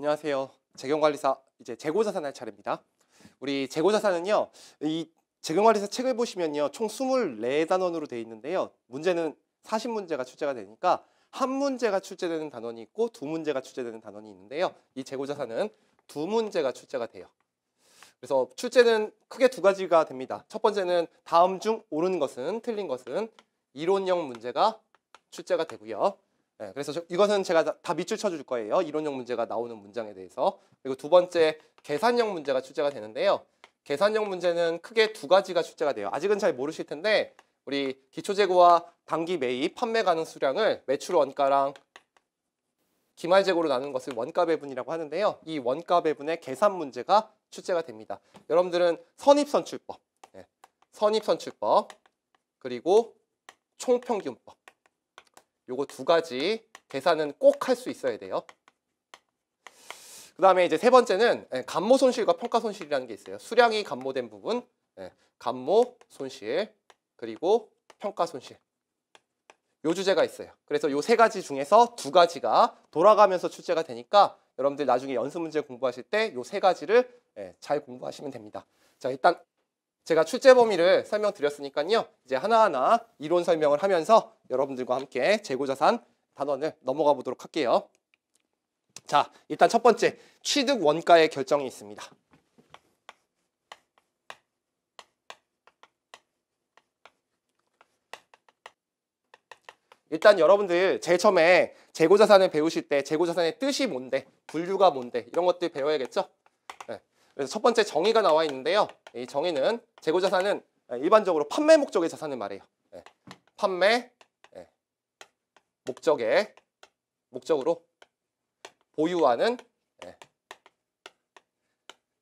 안녕하세요. 재경관리사 이제 재고자산 할 차례입니다. 우리 재고자산은요. 이 재경관리사 책을 보시면요. 총 24단원으로 되어 있는데요. 문제는 40문제가 출제가 되니까 한 문제가 출제되는 단원이 있고 두 문제가 출제되는 단원이 있는데요. 이 재고자산은 두 문제가 출제가 돼요. 그래서 출제는 크게 두 가지가 됩니다. 첫 번째는 다음 중 옳은 것은 틀린 것은 이론형 문제가 출제가 되고요. 네, 그래서 저, 이것은 제가 다, 다 밑줄 쳐줄 거예요. 이론형 문제가 나오는 문장에 대해서. 그리고 두 번째 계산형 문제가 출제가 되는데요. 계산형 문제는 크게 두 가지가 출제가 돼요. 아직은 잘 모르실 텐데 우리 기초재고와 단기 매입, 판매 가능 수량을 매출 원가랑 기말 재고로 나눈 것을 원가 배분이라고 하는데요. 이 원가 배분의 계산 문제가 출제가 됩니다. 여러분들은 선입선출법, 예, 선입선출법, 그리고 총평균법 요거 두 가지 계산은 꼭 할 수 있어야 돼요. 그 다음에 이제 세 번째는 예, 감모 손실과 평가 손실이라는 게 있어요. 수량이 감모된 부분, 예, 감모 손실, 그리고 평가 손실. 요 주제가 있어요. 그래서 요 세 가지 중에서 두 가지가 돌아가면서 출제가 되니까 여러분들 나중에 연습 문제 공부하실 때 요 세 가지를 예, 잘 공부하시면 됩니다. 자, 일단 제가 출제 범위를 설명드렸으니까요. 이제 하나하나 이론 설명을 하면서 여러분들과 함께 재고자산 단원을 넘어가 보도록 할게요. 자, 일단 첫 번째 취득 원가의 결정이 있습니다. 일단 여러분들 제일 처음에 재고자산을 배우실 때 재고자산의 뜻이 뭔데 분류가 뭔데 이런 것들 배워야겠죠? 네. 그래서 첫 번째 정의가 나와 있는데요. 이 정의는 재고 자산은 예, 일반적으로 판매 목적의 자산을 말해요. 예, 판매 예, 목적의 목적으로 보유하는 예,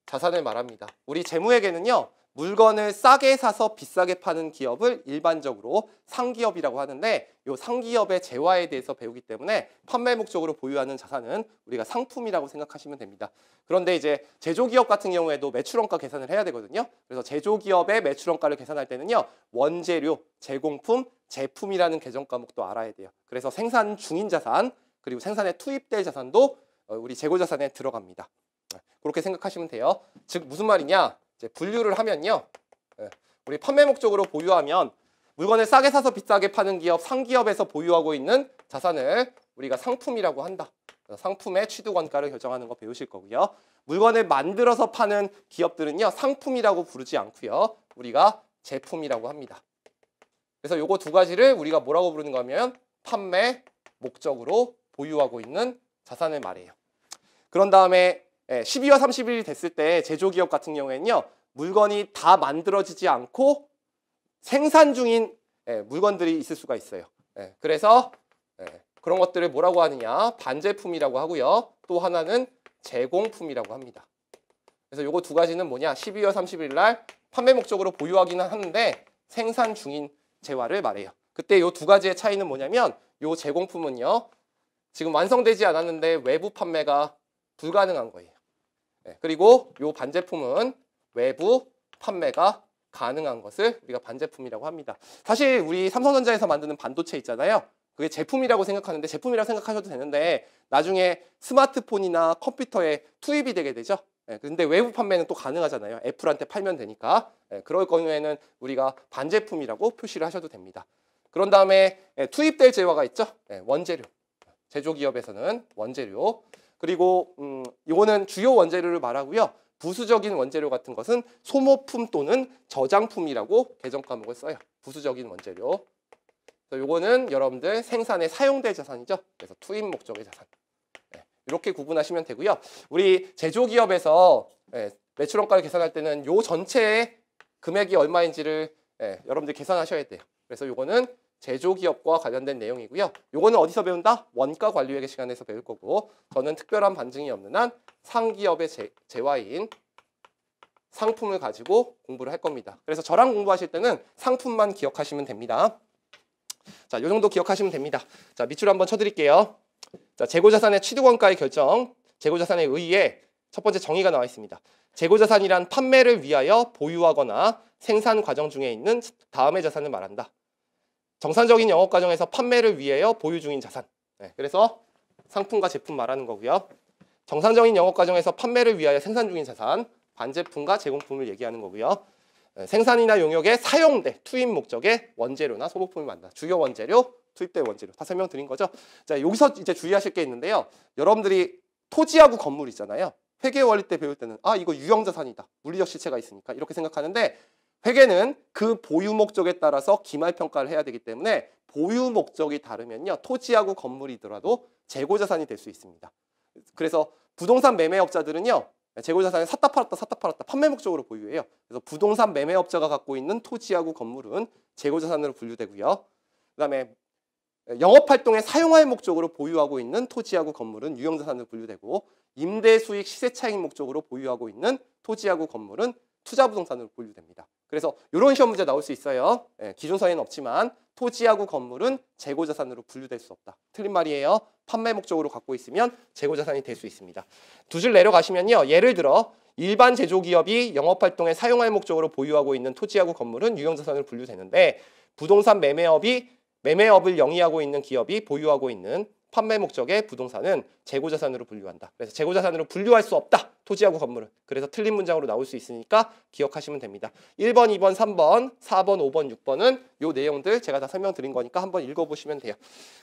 자산을 말합니다. 우리 재무에게는요. 물건을 싸게 사서 비싸게 파는 기업을 일반적으로 상기업이라고 하는데 이 상기업의 재화에 대해서 배우기 때문에 판매 목적으로 보유하는 자산은 우리가 상품이라고 생각하시면 됩니다. 그런데 이제 제조기업 같은 경우에도 매출원가 계산을 해야 되거든요. 그래서 제조기업의 매출원가를 계산할 때는요. 원재료, 제공품, 제품이라는 계정 과목도 알아야 돼요. 그래서 생산 중인 자산 그리고 생산에 투입될 자산도 어, 우리 재고 자산에 들어갑니다. 네, 그렇게 생각하시면 돼요. 즉 무슨 말이냐? 이제 분류를 하면요. 예, 우리 판매 목적으로 보유하면 물건을 싸게 사서 비싸게 파는 기업, 상기업에서 보유하고 있는 자산을 우리가 상품이라고 한다. 상품의 취득 원가를 결정하는 거 배우실 거고요. 물건을 만들어서 파는 기업들은요. 상품이라고 부르지 않고요. 우리가 제품이라고 합니다. 그래서 요거 두 가지를 우리가 뭐라고 부르는거면 판매 목적으로 보유하고 있는 자산을 말해요. 그런 다음에 12월 예, 30일이 됐을 때 제조기업 같은 경우에는요. 물건이 다 만들어지지 않고 생산 중인 예, 물건들이 있을 수가 있어요. 예, 그래서 그런 것들을 뭐라고 하느냐 반제품이라고 하고요. 또 하나는 제공품이라고 합니다. 그래서 요거 두 가지는 뭐냐 12월 30일 날 판매 목적으로 보유하기는 하는데 생산 중인 재화를 말해요. 그때 요 두 가지의 차이는 뭐냐면 요 제공품은요. 지금 완성되지 않았는데 외부 판매가 불가능한 거예요. 네, 그리고 이 반제품은 외부 판매가 가능한 것을 우리가 반제품이라고 합니다. 사실 우리 삼성전자에서 만드는 반도체 있잖아요. 그게 제품이라고 생각하는데 제품이라고 생각하셔도 되는데 나중에 스마트폰이나 컴퓨터에 투입이 되게 되죠. 그런데 네, 외부 판매는 또 가능하잖아요. 애플한테 팔면 되니까. 예, 그럴 경우에는 우리가 반제품이라고 표시를 하셔도 됩니다. 그런 다음에 예, 투입될 재화가 있죠. 원재료. 제조기업에서는 원재료. 그리고 음, 이거는 주요 원재료를 말하고요. 부수적인 원재료 같은 것은 소모품 또는 저장품이라고 개정 과목을 써요. 부수적인 원재료. 그래서 요거는 여러분들 생산에 사용될 자산이죠. 그래서 투입 목적의 자산. 네, 이렇게 구분하시면 되고요. 우리 제조기업에서 네, 매출원가를 계산할 때는 요 전체의 금액이 얼마인지를 예, 여러분들 계산하셔야 돼요. 그래서 요거는 제조기업과 관련된 내용이고요. 요거는 어디서 배운다? 원가 관리회계 시간에서 배울 거고 저는 특별한 반증이 없는 한 상기업의 제, 재화인 상품을 가지고 공부를 할 겁니다. 그래서 저랑 공부하실 때는 상품만 기억하시면 됩니다. 자, 요 정도 기억하시면 됩니다. 자, 밑줄 한번 쳐드릴게요. 자, 재고자산의 취득원가의 결정, 재고자산의의의에첫 번째 정의가 나와 있습니다. 재고자산이란 판매를 위하여 보유하거나 생산 과정 중에 있는 다음의 자산을 말한다. 정상적인 영업 과정에서 판매를 위하여 보유 중인 자산. 네, 그래서 상품과 제품 말하는 거고요. 정상적인 영업 과정에서 판매를 위하여 생산 중인 자산, 반제품과 제공품을 얘기하는 거고요. 네, 생산이나 용역에 사용돼 투입 목적의 원재료나 소모품을 만다. 주요 원재료, 투입된 원재료 다 설명드린 거죠. 자 여기서 이제 주의하실 게 있는데요. 여러분들이 토지하고 건물 있잖아요. 회계 원리 때 배울 때는 아 이거 유형 자산이다. 물리적 실체가 있으니까 이렇게 생각하는데 회계는 그 보유 목적에 따라서 기말 평가를 해야 되기 때문에 보유 목적이 다르면요. 토지하고 건물이더라도 재고 자산이 될 수 있습니다. 그래서 부동산 매매업자들은요. 재고 자산을 샀다 팔았다 샀다 팔았다 판매 목적으로 보유해요. 그래서 부동산 매매업자가 갖고 있는 토지하고 건물은 재고 자산으로 분류되고요. 그다음에 영업 활동에 사용할 목적으로 보유하고 있는 토지하고 건물은 유형 자산으로 분류되고 임대 수익 시세 차익 목적으로 보유하고 있는 토지하고 건물은 투자 부동산으로 분류됩니다. 그래서 이런 시험 문제 나올 수 있어요. 예, 기존 서에는 없지만 토지하고 건물은 재고 자산으로 분류될 수 없다. 틀린 말이에요. 판매 목적으로 갖고 있으면 재고 자산이 될 수 있습니다. 두 줄 내려가시면요. 예를 들어 일반 제조기업이 영업활동에 사용할 목적으로 보유하고 있는 토지하고 건물은 유형자산으로 분류되는데 부동산 매매업이 매매업을 영위하고 있는 기업이 보유하고 있는 판매 목적의 부동산은 재고자산으로 분류한다. 그래서 재고자산으로 분류할 수 없다. 토지하고 건물을. 그래서 틀린 문장으로 나올 수 있으니까 기억하시면 됩니다. 1번, 2번, 3번, 4번, 5번, 6번은 요 내용들 제가 다 설명드린 거니까 한번 읽어보시면 돼요.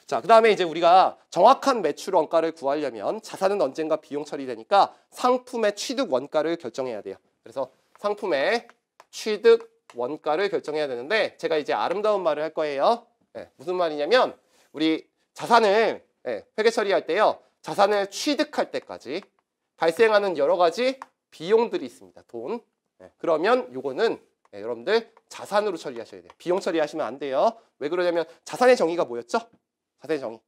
자, 그 다음에 이제 우리가 정확한 매출 원가를 구하려면 자산은 언젠가 비용 처리되니까 상품의 취득 원가를 결정해야 돼요. 그래서 상품의 취득 원가를 결정해야 되는데 제가 이제 아름다운 말을 할 거예요. 네, 무슨 말이냐면 우리 자산을 예, 회계 처리할 때요. 자산을 취득할 때까지 발생하는 여러 가지 비용들이 있습니다. 돈. 예, 그러면 요거는 예, 여러분들 자산으로 처리하셔야 돼요. 비용 처리하시면 안 돼요. 왜 그러냐면 자산의 정의가 뭐였죠? 자산의 정의.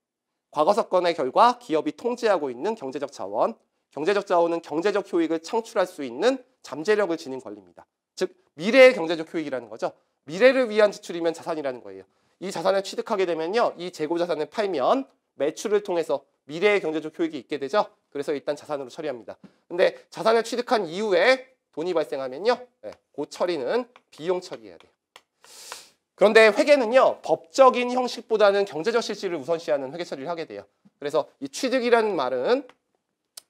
과거 사건의 결과 기업이 통제하고 있는 경제적 자원. 경제적 자원은 경제적 효익을 창출할 수 있는 잠재력을 지닌 권리입니다. 즉 미래의 경제적 효익이라는 거죠. 미래를 위한 지출이면 자산이라는 거예요. 이 자산을 취득하게 되면요. 이 재고 자산을 팔면 매출을 통해서 미래의 경제적 효익이 있게 되죠. 그래서 일단 자산으로 처리합니다. 근데 자산을 취득한 이후에 돈이 발생하면요. 네, 그 처리는 비용 처리해야 돼요. 그런데 회계는요. 법적인 형식보다는 경제적 실질을 우선시하는 회계 처리를 하게 돼요. 그래서 이 취득이라는 말은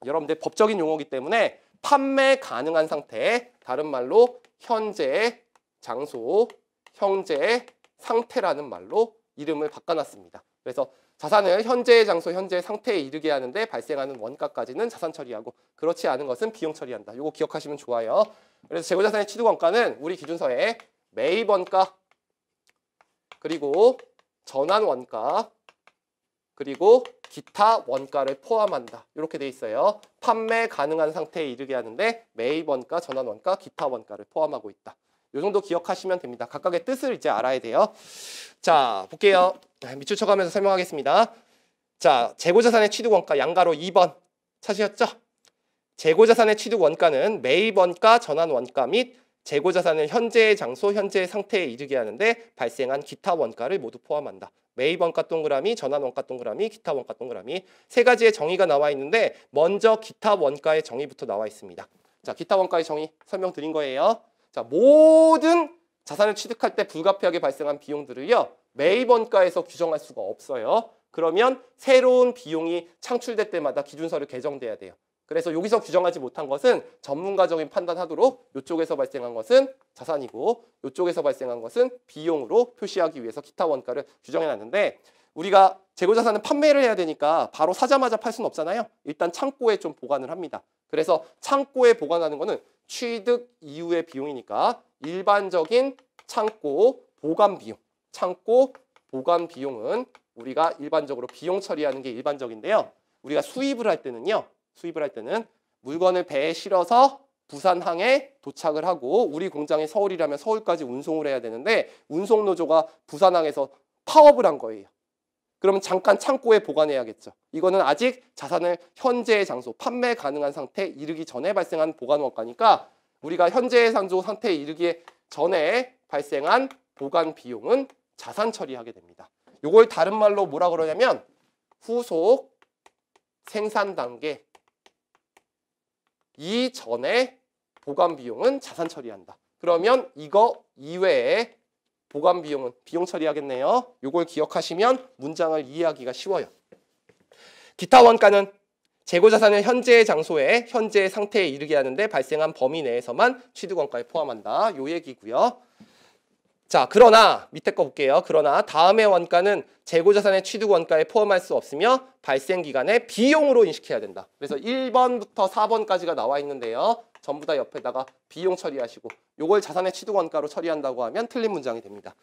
여러분들 법적인 용어이기 때문에 판매 가능한 상태, 다른 말로 현재, 장소, 형제, 상태라는 말로 이름을 바꿔놨습니다. 그래서 자산을 현재의 장소, 현재의 상태에 이르게 하는데 발생하는 원가까지는 자산 처리하고 그렇지 않은 것은 비용 처리한다. 이거 기억하시면 좋아요. 그래서 재고자산의 취득 원가는 우리 기준서에 매입 원가 그리고 전환 원가 그리고 기타 원가를 포함한다. 이렇게 돼 있어요. 판매 가능한 상태에 이르게 하는데 매입 원가, 전환 원가, 기타 원가를 포함하고 있다. 요 정도 기억하시면 됩니다. 각각의 뜻을 이제 알아야 돼요. 자, 볼게요. 밑줄 네, 쳐가면서 설명하겠습니다. 자, 재고자산의 취득원가 양가로 2번 찾으셨죠? 재고자산의 취득원가는 매입원가, 전환원가 및 재고자산을 현재의 장소, 현재의 상태에 이르게 하는데 발생한 기타 원가를 모두 포함한다. 매입 원가 동그라미, 전환 원가 동그라미, 기타 원가 동그라미 세 가지의 정의가 나와 있는데 먼저 기타 원가의 정의부터 나와 있습니다. 자, 기타 원가의 정의 설명드린 거예요. 자, 모든 자산을 취득할 때 불가피하게 발생한 비용들을요. 매입원가에서 규정할 수가 없어요. 그러면 새로운 비용이 창출될 때마다 기준서를 개정돼야 돼요. 그래서 여기서 규정하지 못한 것은 전문가적인 판단하도록 이쪽에서 발생한 것은 자산이고 이쪽에서 발생한 것은 비용으로 표시하기 위해서 기타 원가를 규정해놨는데 우리가 재고자산은 판매를 해야 되니까 바로 사자마자 팔 수는 없잖아요. 일단 창고에 좀 보관을 합니다. 그래서 창고에 보관하는 것은 취득 이후의 비용이니까 일반적인 창고 보관 비용, 창고 보관 비용은 우리가 일반적으로 비용 처리하는 게 일반적인데요. 우리가 수입을 할 때는요. 수입을 할 때는 물건을 배에 실어서 부산항에 도착을 하고 우리 공장이 서울이라면 서울까지 운송을 해야 되는데 운송노조가 부산항에서 파업을 한 거예요. 그러면 잠깐 창고에 보관해야겠죠. 이거는 아직 자산을 현재의 장소, 판매 가능한 상태에 이르기 전에 발생한 보관 원가니까 우리가 현재의 상조 상태에 이르기 전에 발생한 보관 비용은 자산 처리하게 됩니다. 이걸 다른 말로 뭐라 그러냐면 후속 생산 단계 이전에 보관 비용은 자산 처리한다. 그러면 이거 이외에 보관 비용은 비용 처리하겠네요. 요걸 기억하시면 문장을 이해하기가 쉬워요. 기타 원가는 재고자산을 현재의 장소에 현재의 상태에 이르게 하는데 발생한 범위 내에서만 취득원가에 포함한다. 요 얘기고요. 자, 그러나 밑에 거 볼게요. 그러나 다음의 원가는 재고자산의 취득 원가에 포함할 수 없으며 발생 기간에 비용으로 인식해야 된다. 그래서 1번부터 4번까지가 나와 있는데요. 전부 다 옆에다가 비용 처리하시고 요걸 자산의 취득 원가로 처리한다고 하면 틀린 문장이 됩니다.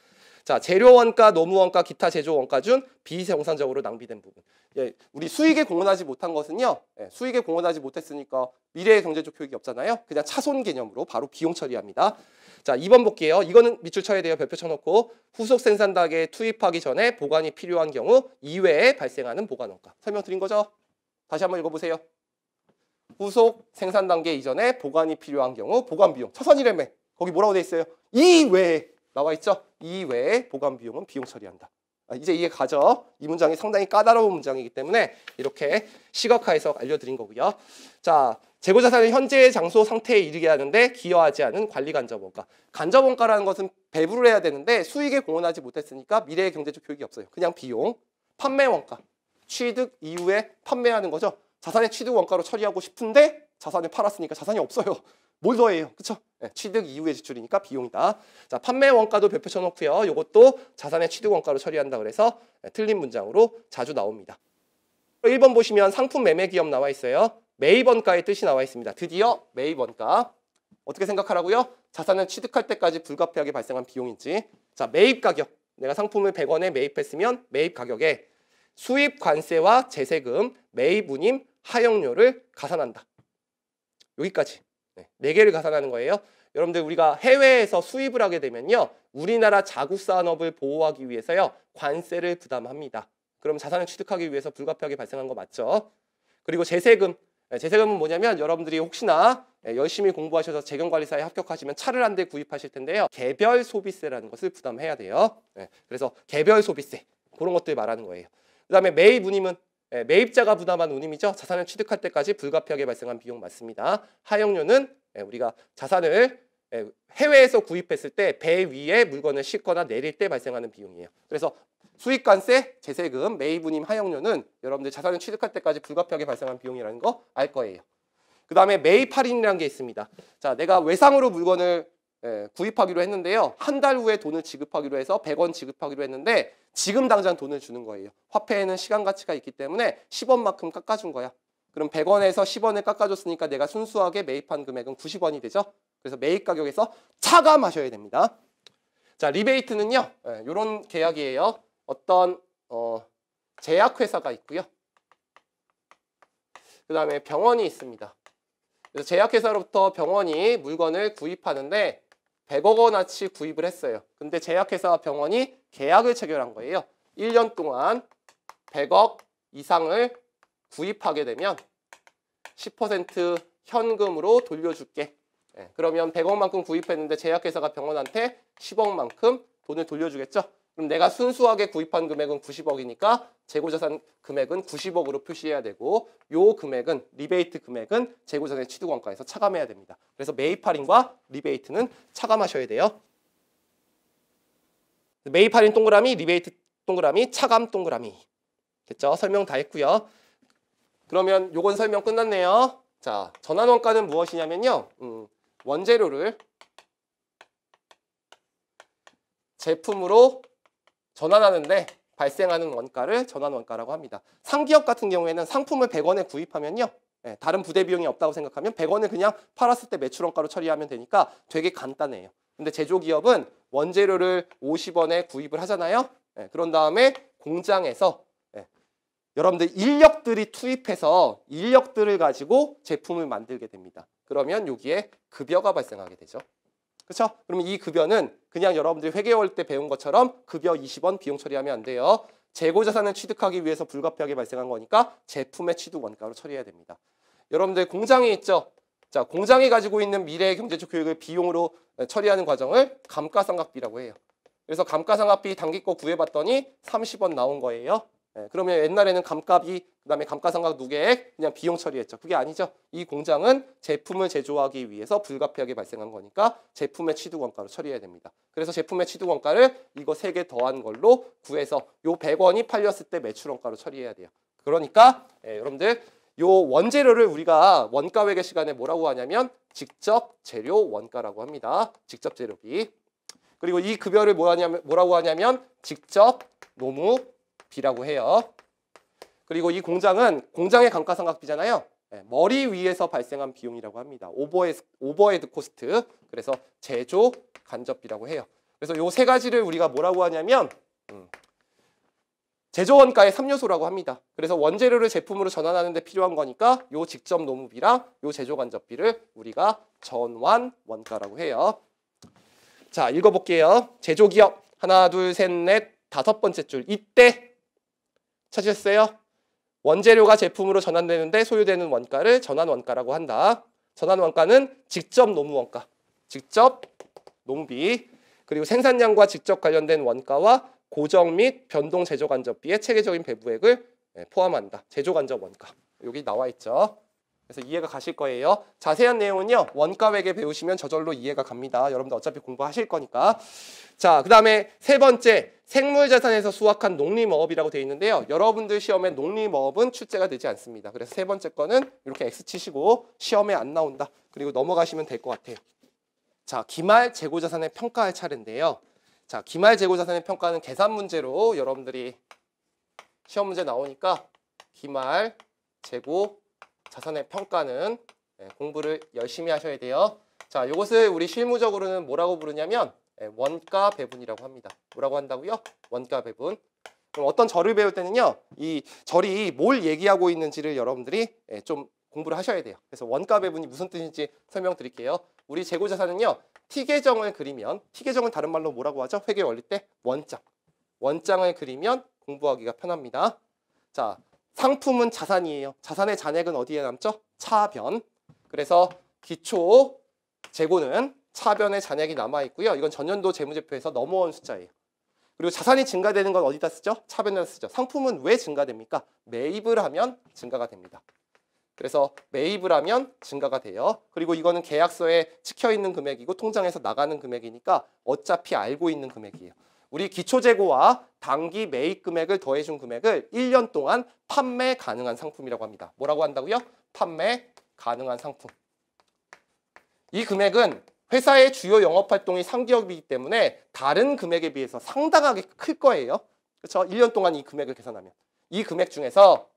자, 재료 원가, 노무 원가, 기타 제조 원가 중 비정상적으로 낭비된 부분. 예, 우리 수익에 공헌하지 못한 것은요. 예, 수익에 공헌하지 못했으니까 미래의 경제적 효익이 없잖아요. 그냥 차손 개념으로 바로 비용 처리합니다. 자, 2번 볼게요. 이거는 밑줄 쳐야 돼요. 별표 쳐놓고 후속 생산단에 투입하기 전에 보관이 필요한 경우 이외에 발생하는 보관원가. 설명드린 거죠? 다시 한번 읽어보세요. 후속 생산 단계 이전에 보관이 필요한 경우 보관 비용 차선이래매 거기 뭐라고 돼 있어요? 이외에 나와 있죠? 이외에 보관 비용은 비용 처리한다. 아, 이제 이해 가죠? 이 문장이 상당히 까다로운 문장이기 때문에 이렇게 시각화해서 알려드린 거고요. 자, 재고자산은 현재의 장소 상태에 이르게 하는데 기여하지 않은 관리간접원가. 간접원가라는 것은 배부를 해야 되는데 수익에 공헌하지 못했으니까 미래의 경제적 효익이 없어요. 그냥 비용, 판매원가, 취득 이후에 판매하는 거죠. 자산의 취득원가로 처리하고 싶은데 자산을 팔았으니까 자산이 없어요. 뭘 더해요. 그렇죠? 네, 취득 이후의 지출이니까 비용이다. 자, 판매 원가도 별표쳐 놓고요. 이것도 자산의 취득 원가로 처리한다 그래서 네, 틀린 문장으로 자주 나옵니다. 1번 보시면 상품 매매 기업 나와 있어요. 매입 원가의 뜻이 나와 있습니다. 드디어 매입 원가. 어떻게 생각하라고요? 자산을 취득할 때까지 불가피하게 발생한 비용인지. 자, 매입 가격. 내가 상품을 100원에 매입했으면 매입 가격에 수입 관세와 재세금, 매입 운임, 하역료를 가산한다. 여기까지. 네, 네 개를 가산하는 거예요. 여러분들 우리가 해외에서 수입을 하게 되면요. 우리나라 자국 산업을 보호하기 위해서요. 관세를 부담합니다. 그럼 자산을 취득하기 위해서 불가피하게 발생한 거 맞죠? 그리고 재세금. 네, 재세금은 뭐냐면 여러분들이 혹시나 네, 열심히 공부하셔서 재경관리사에 합격하시면 차를 한 대 구입하실 텐데요. 개별 소비세라는 것을 부담해야 돼요. 그래서 개별 소비세 그런 것들 말하는 거예요. 그 다음에 매입 운임은 예, 매입자가 부담한 운임이죠. 자산을 취득할 때까지 불가피하게 발생한 비용 맞습니다. 하역료는 예, 우리가 자산을 예, 해외에서 구입했을 때 배 위에 물건을 싣거나 내릴 때 발생하는 비용이에요. 그래서 수익관세, 재세금, 매입운임, 하역료는 여러분들 자산을 취득할 때까지 불가피하게 발생한 비용이라는 거 알 거예요. 그 다음에 매입 할인이라는 게 있습니다. 자, 내가 외상으로 물건을 예, 구입하기로 했는데요. 한 달 후에 돈을 지급하기로 해서 100원 지급하기로 했는데 지금 당장 돈을 주는 거예요. 화폐에는 시간 가치가 있기 때문에 10원만큼 깎아준 거야. 그럼 100원에서 10원을 깎아줬으니까 내가 순수하게 매입한 금액은 90원이 되죠. 그래서 매입 가격에서 차감하셔야 됩니다. 자, 리베이트는요. 이런 예, 계약이에요. 어떤 어, 제약회사가 있고요. 그 다음에 병원이 있습니다. 그래서 제약회사로부터 병원이 물건을 구입하는데 100억 원어치 구입을 했어요. 근데 제약회사와 병원이 계약을 체결한 거예요. 1년 동안 100억 이상을 구입하게 되면 10% 현금으로 돌려줄게. 예, 그러면 100억만큼 구입했는데 제약회사가 병원한테 10억만큼 돈을 돌려주겠죠. 그럼 내가 순수하게 구입한 금액은 90억이니까 재고자산 금액은 90억으로 표시해야 되고 요 금액은 리베이트 금액은 재고자산의 취득원가에서 차감해야 됩니다. 그래서 메이파린과 리베이트는 차감하셔야 돼요. 메이파린 동그라미, 리베이트 동그라미, 차감 동그라미. 됐죠? 설명 다 했고요. 그러면 요건 설명 끝났네요. 자, 전환원가는 무엇이냐면요. 음, 원재료를 제품으로 전환하는데 발생하는 원가를 전환 원가라고 합니다. 상기업 같은 경우에는 상품을 100원에 구입하면요. 예, 다른 부대 비용이 없다고 생각하면 100원을 그냥 팔았을 때 매출 원가로 처리하면 되니까 되게 간단해요. 근데 제조기업은 원재료를 50원에 구입을 하잖아요. 예, 그런 다음에 공장에서 예, 여러분들 인력들이 투입해서 인력들을 가지고 제품을 만들게 됩니다. 그러면 여기에 급여가 발생하게 되죠. 그렇죠? 그러면 이 급여는 그냥 여러분들이 회계월 때 배운 것처럼 급여 20원 비용 처리하면 안 돼요. 재고자산을 취득하기 위해서 불가피하게 발생한 거니까 제품의 취득 원가로 처리해야 됩니다. 여러분들 공장이 있죠? 자, 공장이 가지고 있는 미래 경제적 교육을 비용으로 처리하는 과정을 감가상각비라고 해요. 그래서 감가상각비 당기고 구해봤더니 30원 나온 거예요. 예, 그러면 옛날에는 감값이 그다음에 감가상각 누계액 그냥 비용 처리했죠. 그게 아니죠. 이 공장은 제품을 제조하기 위해서 불가피하게 발생한 거니까 제품의 취득 원가로 처리해야 됩니다. 그래서 제품의 취득 원가를 이거 세 개 더한 걸로 구해서 요 100원이 팔렸을 때 매출 원가로 처리해야 돼요. 그러니까 예, 여러분들 요 원재료를 우리가 원가 회계 시간에 뭐라고 하냐면 직접 재료 원가라고 합니다. 직접 재료비. 그리고 이 급여를 뭐하냐면 뭐라고 하냐면 직접 노무 비라고 해요. 그리고 이 공장은 공장의 감가상각비잖아요. 예, 머리 위에서 발생한 비용이라고 합니다. 오버헤드, 오버헤드 코스트. 그래서 제조 간접비라고 해요. 그래서 요 세 가지를 우리가 뭐라고 하냐면 음, 제조 원가의 3요소라고 합니다. 그래서 원재료를 제품으로 전환하는 데 필요한 거니까 요 직접 노무비랑 요 제조 간접비를 우리가 전환 원가라고 해요. 자, 읽어 볼게요. 제조 기업 하나, 둘, 셋, 넷, 다섯 번째 줄. 이때 찾으셨어요? 원재료가 제품으로 전환되는데 소요되는 원가를 전환 원가라고 한다. 전환 원가는 직접 노무 원가, 직접 노무비, 그리고 생산량과 직접 관련된 원가와 고정 및 변동 제조 간접비의 체계적인 배부액을 예, 포함한다. 제조 간접 원가. 여기 나와 있죠. 그래서 이해가 가실 거예요. 자세한 내용은요. 원가 외계 배우시면 저절로 이해가 갑니다. 여러분들 어차피 공부하실 거니까. 자, 그 다음에 세 번째 생물자산에서 수확한 농림어업이라고 되어 있는데요. 여러분들 시험에 농림어업은 출제가 되지 않습니다. 그래서 세 번째 거는 이렇게 X 치시고 시험에 안 나온다. 그리고 넘어가시면 될 것 같아요. 자, 기말 재고자산의 평가할 차례인데요. 자, 기말 재고자산의 평가는 계산 문제로 여러분들이 시험 문제 나오니까 기말 재고 자산의 평가는 예, 공부를 열심히 하셔야 돼요. 자, 이것을 우리 실무적으로는 뭐라고 부르냐면 예, 원가 배분이라고 합니다. 뭐라고 한다고요? 원가 배분. 그럼 어떤 절을 배울 때는요. 이 절이 뭘 얘기하고 있는지를 여러분들이 예, 좀 공부를 하셔야 돼요. 그래서 원가 배분이 무슨 뜻인지 설명드릴게요. 우리 재고 자산은요. 티계정을 그리면 티계정은 다른 말로 뭐라고 하죠? 회계 원리 때 원장. 원장을 그리면 공부하기가 편합니다. 자, 상품은 자산이에요. 자산의 잔액은 어디에 남죠? 차변. 그래서 기초 재고는 차변의 잔액이 남아있고요. 이건 전년도 재무제표에서 넘어온 숫자예요. 그리고 자산이 증가되는 건 어디다 쓰죠? 차변에다 쓰죠. 상품은 왜 증가됩니까? 매입을 하면 증가가 됩니다. 그래서 매입을 하면 증가가 돼요. 그리고 이거는 계약서에 찍혀 있는 금액이고 통장에서 나가는 금액이니까 어차피 알고 있는 금액이에요. 우리 기초재고와 단기 매입 금액을 더해준 금액을 1년 동안 판매 가능한 상품이라고 합니다. 뭐라고 한다고요? 판매 가능한 상품. 이 금액은 회사의 주요 영업활동이 상기업이기 때문에 다른 금액에 비해서 상당하게 클 거예요. 그렇죠? 1년 동안 이 금액을 계산하면. 이 금액 중에서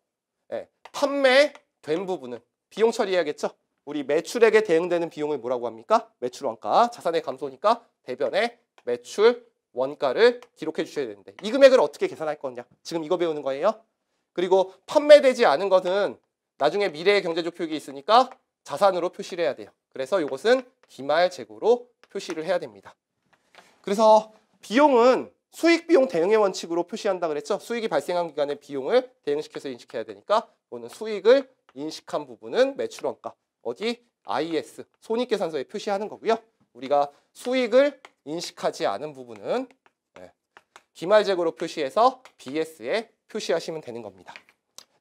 예, 판매된 부분은 비용 처리해야겠죠? 우리 매출액에 대응되는 비용을 뭐라고 합니까? 매출원가, 자산의 감소니까 대변에 매출 원가를 기록해 주셔야 되는데 이 금액을 어떻게 계산할 거냐 지금 이거 배우는 거예요 그리고 판매되지 않은 것은 나중에 미래의 경제적 효익이 있으니까 자산으로 표시를 해야 돼요 그래서 이것은 기말 재고로 표시를 해야 됩니다 그래서 비용은 수익 비용 대응의 원칙으로 표시한다 그랬죠 수익이 발생한 기간의 비용을 대응시켜서 인식해야 되니까 이거는 수익을 인식한 부분은 매출원가 어디 IS 손익계산서에 표시하는 거고요 우리가 수익을 인식하지 않은 부분은 예, 기말재고로 표시해서 BS에 표시하시면 되는 겁니다.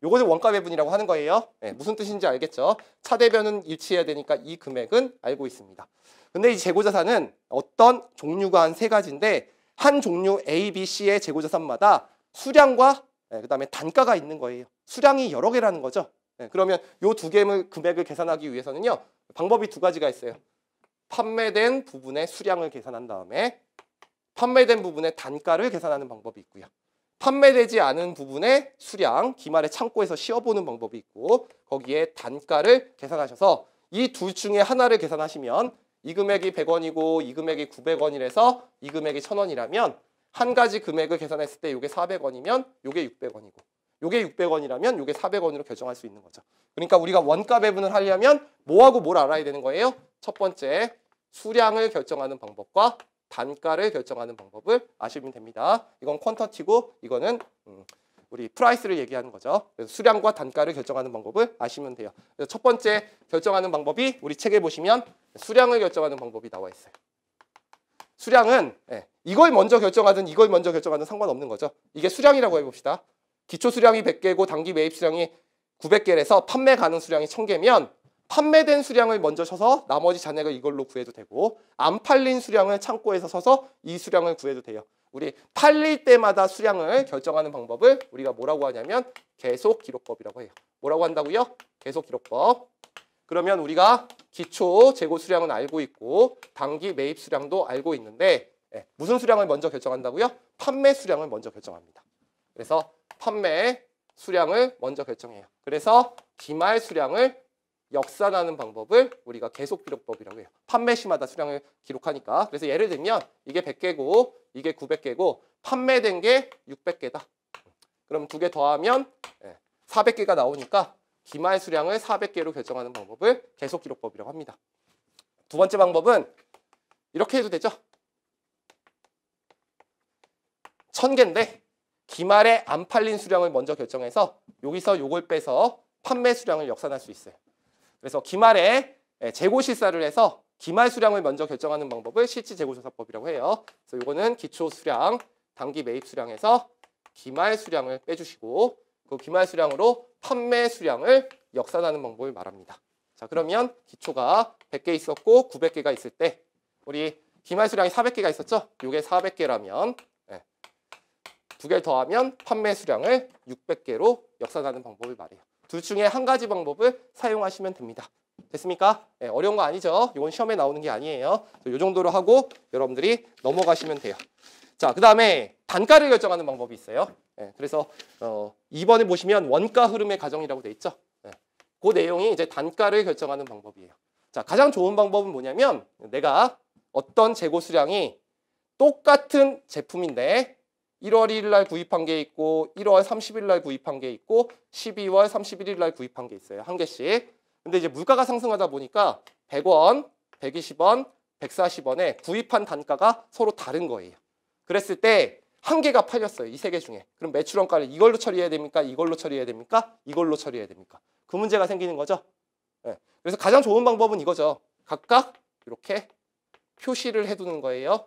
요것을 원가 배분이라고 하는 거예요. 네, 무슨 뜻인지 알겠죠? 차대변은 일치해야 되니까 이 금액은 알고 있습니다. 근데 이 재고자산은 어떤 종류가 한 세 가지인데 한 종류 A, B, C의 재고자산마다 수량과 네, 예, 그 다음에 단가가 있는 거예요. 수량이 여러 개라는 거죠. 네, 그러면 요두 개의 금액을 계산하기 위해서는요. 방법이 두 가지가 있어요. 판매된 부분의 수량을 계산한 다음에 판매된 부분의 단가를 계산하는 방법이 있고요. 판매되지 않은 부분의 수량, 기말에 창고에서 씌어보는 방법이 있고 거기에 단가를 계산하셔서 이 둘 중에 하나를 계산하시면 이 금액이 100원이고 이 금액이 900원이라서 이 금액이 1000원이라면 한 가지 금액을 계산했을 때 이게 400원이면 이게 600원이고 이게 600원이라면 이게 400원으로 결정할 수 있는 거죠. 그러니까 우리가 원가 배분을 하려면 뭐하고 뭘 알아야 되는 거예요? 첫 번째 수량을 결정하는 방법과 단가를 결정하는 방법을 아시면 됩니다. 이건 퀀터티고 이거는 음, 우리 프라이스를 얘기하는 거죠. 그래서 수량과 단가를 결정하는 방법을 아시면 돼요. 그래서 첫 번째 결정하는 방법이 우리 책에 보시면 수량을 결정하는 방법이 나와 있어요. 수량은 예, 이걸 먼저 결정하든 이걸 먼저 결정하든 상관없는 거죠. 이게 수량이라고 해봅시다. 기초 수량이 100개고 단기 매입 수량이 900개라서 판매 가능 수량이 1000개면 판매된 수량을 먼저 쳐서 나머지 잔액을 이걸로 구해도 되고 안 팔린 수량을 창고에서 쳐서 이 수량을 구해도 돼요. 우리 팔릴 때마다 수량을 결정하는 방법을 우리가 뭐라고 하냐면 계속 기록법이라고 해요. 뭐라고 한다고요? 계속 기록법. 그러면 우리가 기초 재고 수량은 알고 있고 단기 매입 수량도 알고 있는데 예, 무슨 수량을 먼저 결정한다고요? 판매 수량을 먼저 결정합니다. 그래서 판매 수량을 먼저 결정해요. 그래서 기말 수량을 역산하는 방법을 우리가 계속 기록법이라고 해요. 판매 시마다 수량을 기록하니까. 그래서 예를 들면 이게 100개고 이게 900개고 판매된 게 600개다. 그럼 두 개 더하면 400개가 예, 나오니까 기말 수량을 400개로 결정하는 방법을 계속 기록법이라고 합니다. 두 번째 방법은 이렇게 해도 되죠. 1000개인데 기말에 안 팔린 수량을 먼저 결정해서 여기서 요걸 빼서 판매 수량을 역산할 수 있어요. 그래서 기말에 예, 재고 실사를 해서 기말 수량을 먼저 결정하는 방법을 실지 재고조사법이라고 해요. 그래서 이거는 기초 수량, 단기 매입 수량에서 기말 수량을 빼주시고 그 기말 수량으로 판매 수량을 역산하는 방법을 말합니다. 자 그러면 기초가 100개 있었고 900개가 있을 때 우리 기말 수량이 400개가 있었죠? 이게 400개라면 네. 예, 두 개를 더하면 판매 수량을 600개로 역산하는 방법을 말해요. 둘 중에 한 가지 방법을 사용하시면 됩니다. 됐습니까? 네, 어려운 거 아니죠? 이건 시험에 나오는 게 아니에요. 이 정도로 하고 여러분들이 넘어가시면 돼요. 자, 그 다음에 단가를 결정하는 방법이 있어요. 네, 그래서 어, 2번에 보시면 원가 흐름의 가정이라고 돼 있죠. 네, 그 내용이 이제 단가를 결정하는 방법이에요. 자, 가장 좋은 방법은 뭐냐면 내가 어떤 재고 수량이 똑같은 제품인데 1월 1일 날 구입한 게 있고 1월 30일 날 구입한 게 있고 12월 31일 날 구입한 게 있어요. 한 개씩. 근데 이제 물가가 상승하다 보니까 100원, 120원, 140원에 구입한 단가가 서로 다른 거예요. 그랬을 때 한 개가 팔렸어요. 이 세 개 중에. 그럼 매출원가를 이걸로 처리해야 됩니까? 이걸로 처리해야 됩니까? 이걸로 처리해야 됩니까? 그 문제가 생기는 거죠. 네. 그래서 가장 좋은 방법은 이거죠. 각각 이렇게 표시를 해두는 거예요.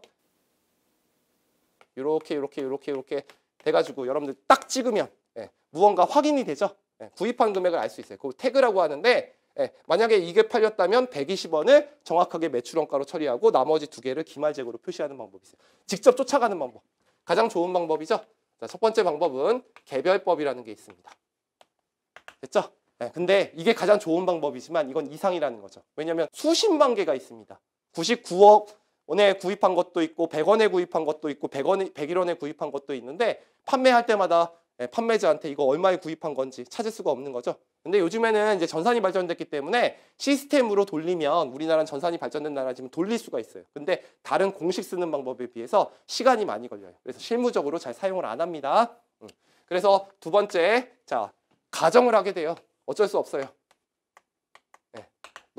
이렇게 이렇게 이렇게 이렇게 돼가지고 여러분들 딱 찍으면 예, 무언가 확인이 되죠. 예, 구입한 금액을 알 수 있어요. 그 태그라고 하는데 예, 만약에 이게 팔렸다면 120원을 정확하게 매출원가로 처리하고 나머지 두 개를 기말재고로 표시하는 방법이 있어요. 직접 쫓아가는 방법. 가장 좋은 방법이죠. 자, 첫 번째 방법은 개별법이라는 게 있습니다. 됐죠? 예, 근데 이게 가장 좋은 방법이지만 이건 이상이라는 거죠. 왜냐하면 수십만 개가 있습니다. 99억 원에 구입한 것도 있고 100원에 구입한 것도 있고 100원 에 101원에 구입한 것도 있는데 판매할 때마다 예, 판매자한테 이거 얼마에 구입한 건지 찾을 수가 없는 거죠. 근데 요즘에는 이제 전산이 발전됐기 때문에 시스템으로 돌리면 우리나라는 전산이 발전된 나라지만 돌릴 수가 있어요. 근데 다른 공식 쓰는 방법에 비해서 시간이 많이 걸려요. 그래서 실무적으로 잘 사용을 안 합니다. 음. 그래서 두 번째, 자, 가정을 하게 돼요. 어쩔 수 없어요.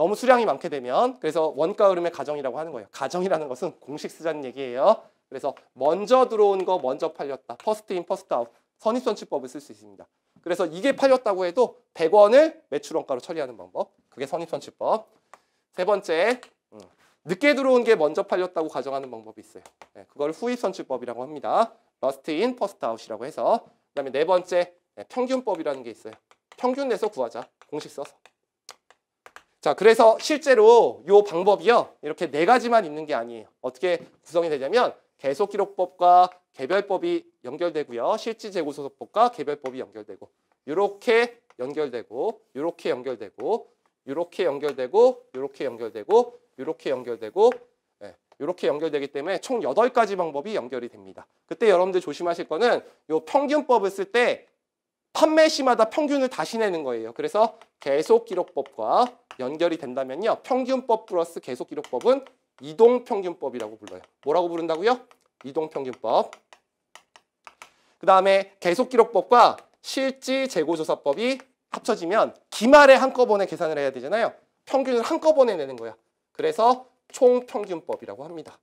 너무 수량이 많게 되면 그래서 원가 흐름의 가정이라고 하는 거예요. 가정이라는 것은 공식 쓰자는 얘기예요. 그래서 먼저 들어온 거 먼저 팔렸다. 퍼스트 인 퍼스트 아웃. 선입선출법을쓸 수 있습니다. 그래서 이게 팔렸다고 해도 100원을 매출원가로 처리하는 방법. 그게 선입선출법세 번째, 음, 늦게 들어온 게 먼저 팔렸다고 가정하는 방법이 있어요. 네, 그걸 후입선출법이라고 합니다. 러스트 인 퍼스트 아웃이라고 해서 그다음에 네 번째 네, 평균법이라는 게 있어요. 평균 내서 구하자. 공식 써서. 자, 그래서 실제로 요 방법이요. 이렇게 네 가지만 있는 게 아니에요. 어떻게 구성이 되냐면 계속 기록법과 개별법이 연결되고요. 실지 재고 소속법과 개별법이 연결되고 이렇게 연결되고 이렇게 연결되고 이렇게 연결되고 이렇게 연결되고 이렇게 연결되고 이렇게 예, 연결되기 때문에 총 8가지 방법이 연결이 됩니다. 그때 여러분들 조심하실 거는 요 평균법을 쓸 때 판매시마다 평균을 다시 내는 거예요. 그래서 계속 기록법과 연결이 된다면요. 평균법 플러스 계속기록법은 이동평균법이라고 불러요. 뭐라고 부른다고요? 이동평균법. 그 다음에 계속기록법과 실지재고조사법이 합쳐지면 기말에 한꺼번에 계산을 해야 되잖아요. 평균을 한꺼번에 내는 거야. 그래서 총평균법이라고 합니다.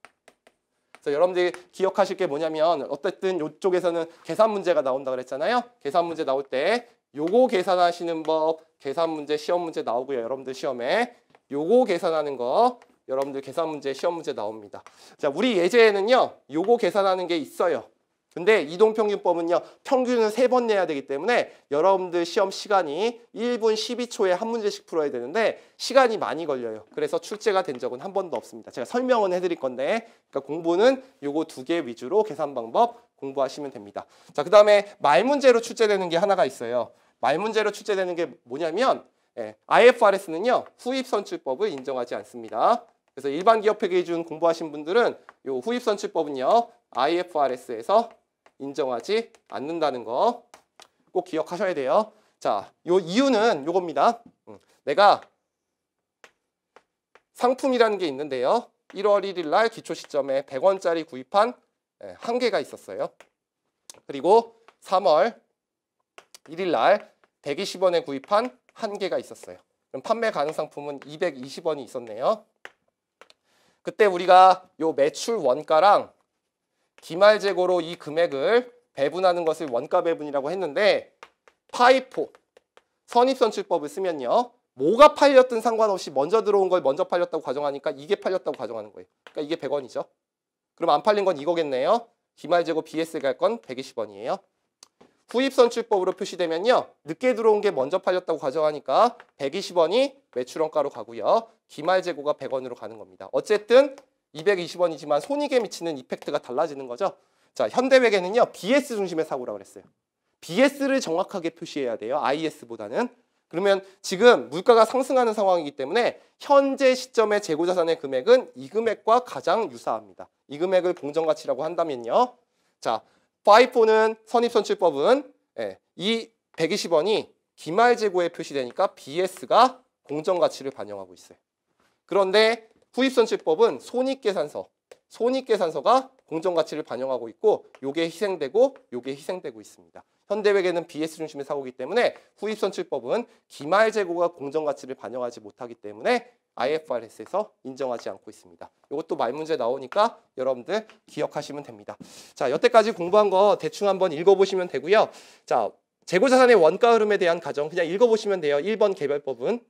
그래서 여러분들이 기억하실 게 뭐냐면 어쨌든 이쪽에서는 계산 문제가 나온다 그랬잖아요. 계산 문제 나올 때 요거 계산하시는 법, 계산 문제, 시험 문제 나오고요. 여러분들 시험에 요거 계산하는 거 여러분들 계산 문제, 시험 문제 나옵니다. 자, 우리 예제에는요. 요거 계산하는 게 있어요. 근데 이동평균법은요. 평균은 세번 내야 되기 때문에 여러분들 시험 시간이 1분 12초에 한 문제씩 풀어야 되는데 시간이 많이 걸려요. 그래서 출제가 된 적은 한 번도 없습니다. 제가 설명은 해드릴 건데 그러니까 공부는 요거 두 개 위주로 계산 방법 공부하시면 됩니다. 자, 그 다음에 말 문제로 출제되는 게 하나가 있어요. 말 문제로 출제되는 게 뭐냐면 예, IFRS는요 후입선출법을 인정하지 않습니다. 그래서 일반 기업회 계 기준 공부하신 분들은 요 후입선출법은요 IFRS에서 인정하지 않는다는 거 꼭 기억하셔야 돼요. 자, 요 이유는 요겁니다. 음, 내가 상품이라는 게 있는데요. 1월 1일 날 기초 시점에 100원짜리 구입한 예, 한 개가 있었어요. 그리고 3월 1일 날 120원에 구입한 한 개가 있었어요. 그럼 판매 가능 상품은 220원이 있었네요. 그때 우리가 요 매출 원가랑 기말 재고로 이 금액을 배분하는 것을 원가 배분이라고 했는데 파이포 선입선출법을 쓰면요. 뭐가 팔렸든 상관없이 먼저 들어온 걸 먼저 팔렸다고 가정하니까 이게 팔렸다고 가정하는 거예요. 그러니까 이게 100원이죠. 그럼 안 팔린 건 이거겠네요. 기말 재고 BS 갈건 120원이에요. 후입선출법으로 표시되면요. 늦게 들어온 게 먼저 팔렸다고 가정하니까 120원이 매출원가로 가고요. 기말 재고가 100원으로 가는 겁니다. 어쨌든 220원이지만 손익에 미치는 이펙트가 달라지는 거죠. 자, 현대백에는요. BS 중심의 사고라고 그랬어요. BS를 정확하게 표시해야 돼요. IS보다는. 그러면 지금 물가가 상승하는 상황이기 때문에 현재 시점의 재고자산의 금액은 이 금액과 가장 유사합니다. 이 금액을 공정가치라고 한다면요. 자, 파이포는 선입선출법은 예, 이 120원이 기말재고에 표시되니까 BS가 공정가치를 반영하고 있어요. 그런데 후입선출법은 손익계산서, 손익계산서가 공정가치를 반영하고 있고 요게 희생되고 요게 희생되고 있습니다. 현대백에는 BS 중심의 사고이기 때문에 후입선출법은 기말재고가 공정가치를 반영하지 못하기 때문에 IFRS에서 인정하지 않고 있습니다. 이것도 말문제 나오니까 여러분들 기억하시면 됩니다. 자, 여태까지 공부한 거 대충 한번 읽어보시면 되고요. 자, 재고자산의 원가 흐름에 대한 가정 그냥 읽어보시면 돼요. 1번 개별법은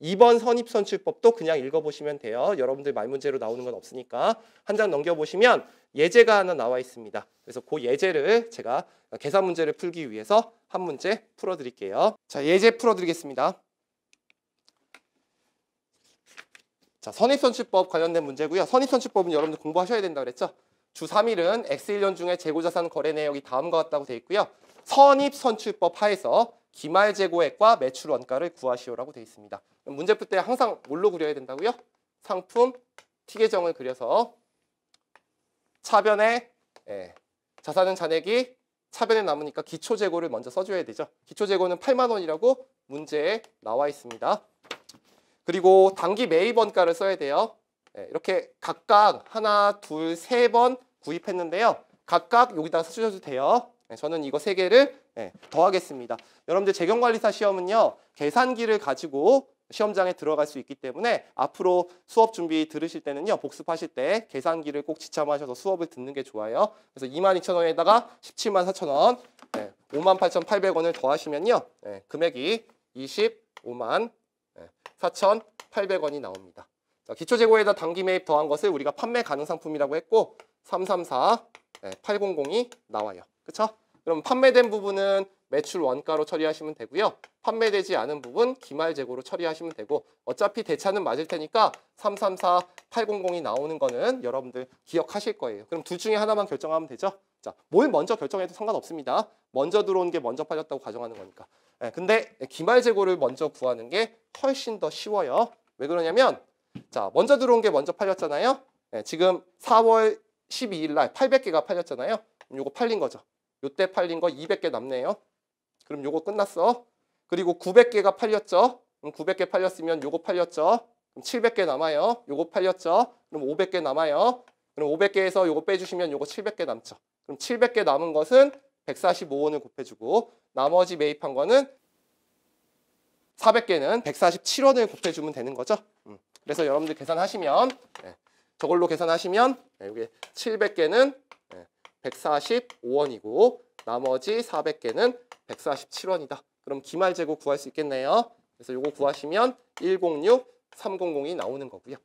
2번 선입선출법도 그냥 읽어보시면 돼요. 여러분들 말문제로 나오는 건 없으니까 한 장 넘겨보시면 예제가 하나 나와 있습니다. 그래서 그 예제를 제가 계산 문제를 풀기 위해서 한 문제 풀어드릴게요. 자, 예제 풀어드리겠습니다. 자, 선입선출법 관련된 문제고요. 선입선출법은 여러분들 공부하셔야 된다 그랬죠? 주 3일은 X1년 중에 재고자산 거래 내역이 다음과 같다고 돼 있고요. 선입선출법 하에서 기말 재고액과 매출 원가를 구하시오라고 돼 있습니다. 문제 풀 때 항상 뭘로 그려야 된다고요? 상품 티계정을 그려서 차변에 예, 자산은 잔액이 차변에 남으니까 기초재고를 먼저 써줘야 되죠. 기초재고는 8만 원이라고 문제에 나와 있습니다. 그리고 단기 매입원가를 써야 돼요. 네, 이렇게 각각 하나, 둘, 세 번 구입했는데요. 각각 여기다 쓰셔도 돼요. 네, 저는 이거 세 개를 네, 더하겠습니다. 여러분들 재경관리사 시험은요. 계산기를 가지고 시험장에 들어갈 수 있기 때문에 앞으로 수업 준비 들으실 때는요. 복습하실 때 계산기를 꼭 지참하셔서 수업을 듣는 게 좋아요. 그래서 22,000원에다가 174,000원, 58,800원을 더하시면요. 금액이 25만 4,800원이 예, 나옵니다. 자, 기초 재고에다 단기 매입 더한 것을 우리가 판매 가능 상품이라고 했고 334 800이 예, 나와요. 그렇죠 그럼 판매된 부분은 매출 원가로 처리하시면 되고요. 판매되지 않은 부분 기말 재고로 처리하시면 되고 어차피 대차는 맞을 테니까 334 800이 나오는 거는 여러분들 기억하실 거예요. 그럼 둘 중에 하나만 결정하면 되죠? 자, 뭘 먼저 결정해도 상관없습니다. 먼저 들어온 게 먼저 팔렸다고 가정하는 거니까. 예, 근데 기말 재고를 먼저 구하는 게 훨씬 더 쉬워요. 왜 그러냐면 자 먼저 들어온 게 먼저 팔렸잖아요. 예, 지금 4월 12일 날 800개가 팔렸잖아요. 그럼 이거 팔린 거죠. 요때 팔린 거 200개 남네요. 그럼 요거 끝났어. 그리고 900개가 팔렸죠. 그럼 900개 팔렸으면 요거 팔렸죠. 그럼 700개 남아요. 요거 팔렸죠. 그럼 500개 남아요. 그럼 500개에서 요거 빼주시면 요거 700개 남죠. 그럼 700개 남은 것은 145원을 곱해주고 나머지 매입한 거는 400개는 147원을 곱해주면 되는 거죠. 음. 그래서 여러분들 계산하시면 예, 저걸로 계산하시면 예, 이게 700개는 145원이고 예, 나머지 400개는 147원이다. 그럼 기말 재고 구할 수 있겠네요. 그래서 이거 구하시면 106 300이 나오는 거고요.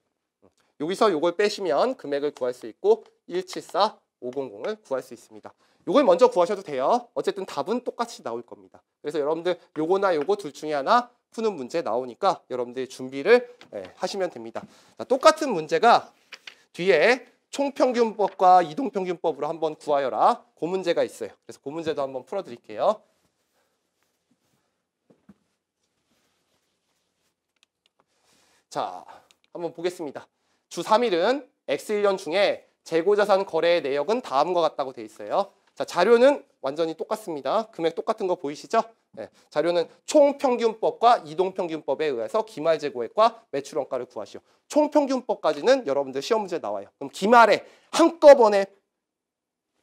음. 여기서 이걸 빼시면 금액을 구할 수 있고 174 500을 구할 수 있습니다. 요걸 먼저 구하셔도 돼요. 어쨌든 답은 똑같이 나올 겁니다. 그래서 여러분들 요거나 요거 둘 중에 하나 푸는 문제 나오니까 여러분들이 준비를 예, 하시면 됩니다. 자, 똑같은 문제가 뒤에 총평균법과 이동평균법으로 한번 구하여라. 그 문제가 있어요. 그래서 그 문제도 한번 풀어드릴게요. 자, 한번 보겠습니다. 주 3일은 X1년 중에 재고자산 거래의 내역은 다음과 같다고 돼 있어요. 자, 자료는 완전히 똑같습니다. 금액 똑같은 거 보이시죠? 네, 자료는 총평균법과 이동평균법에 의해서 기말 재고액과 매출원가를 구하시오. 총평균법까지는 여러분들 시험 문제 나와요. 그럼 기말에 한꺼번에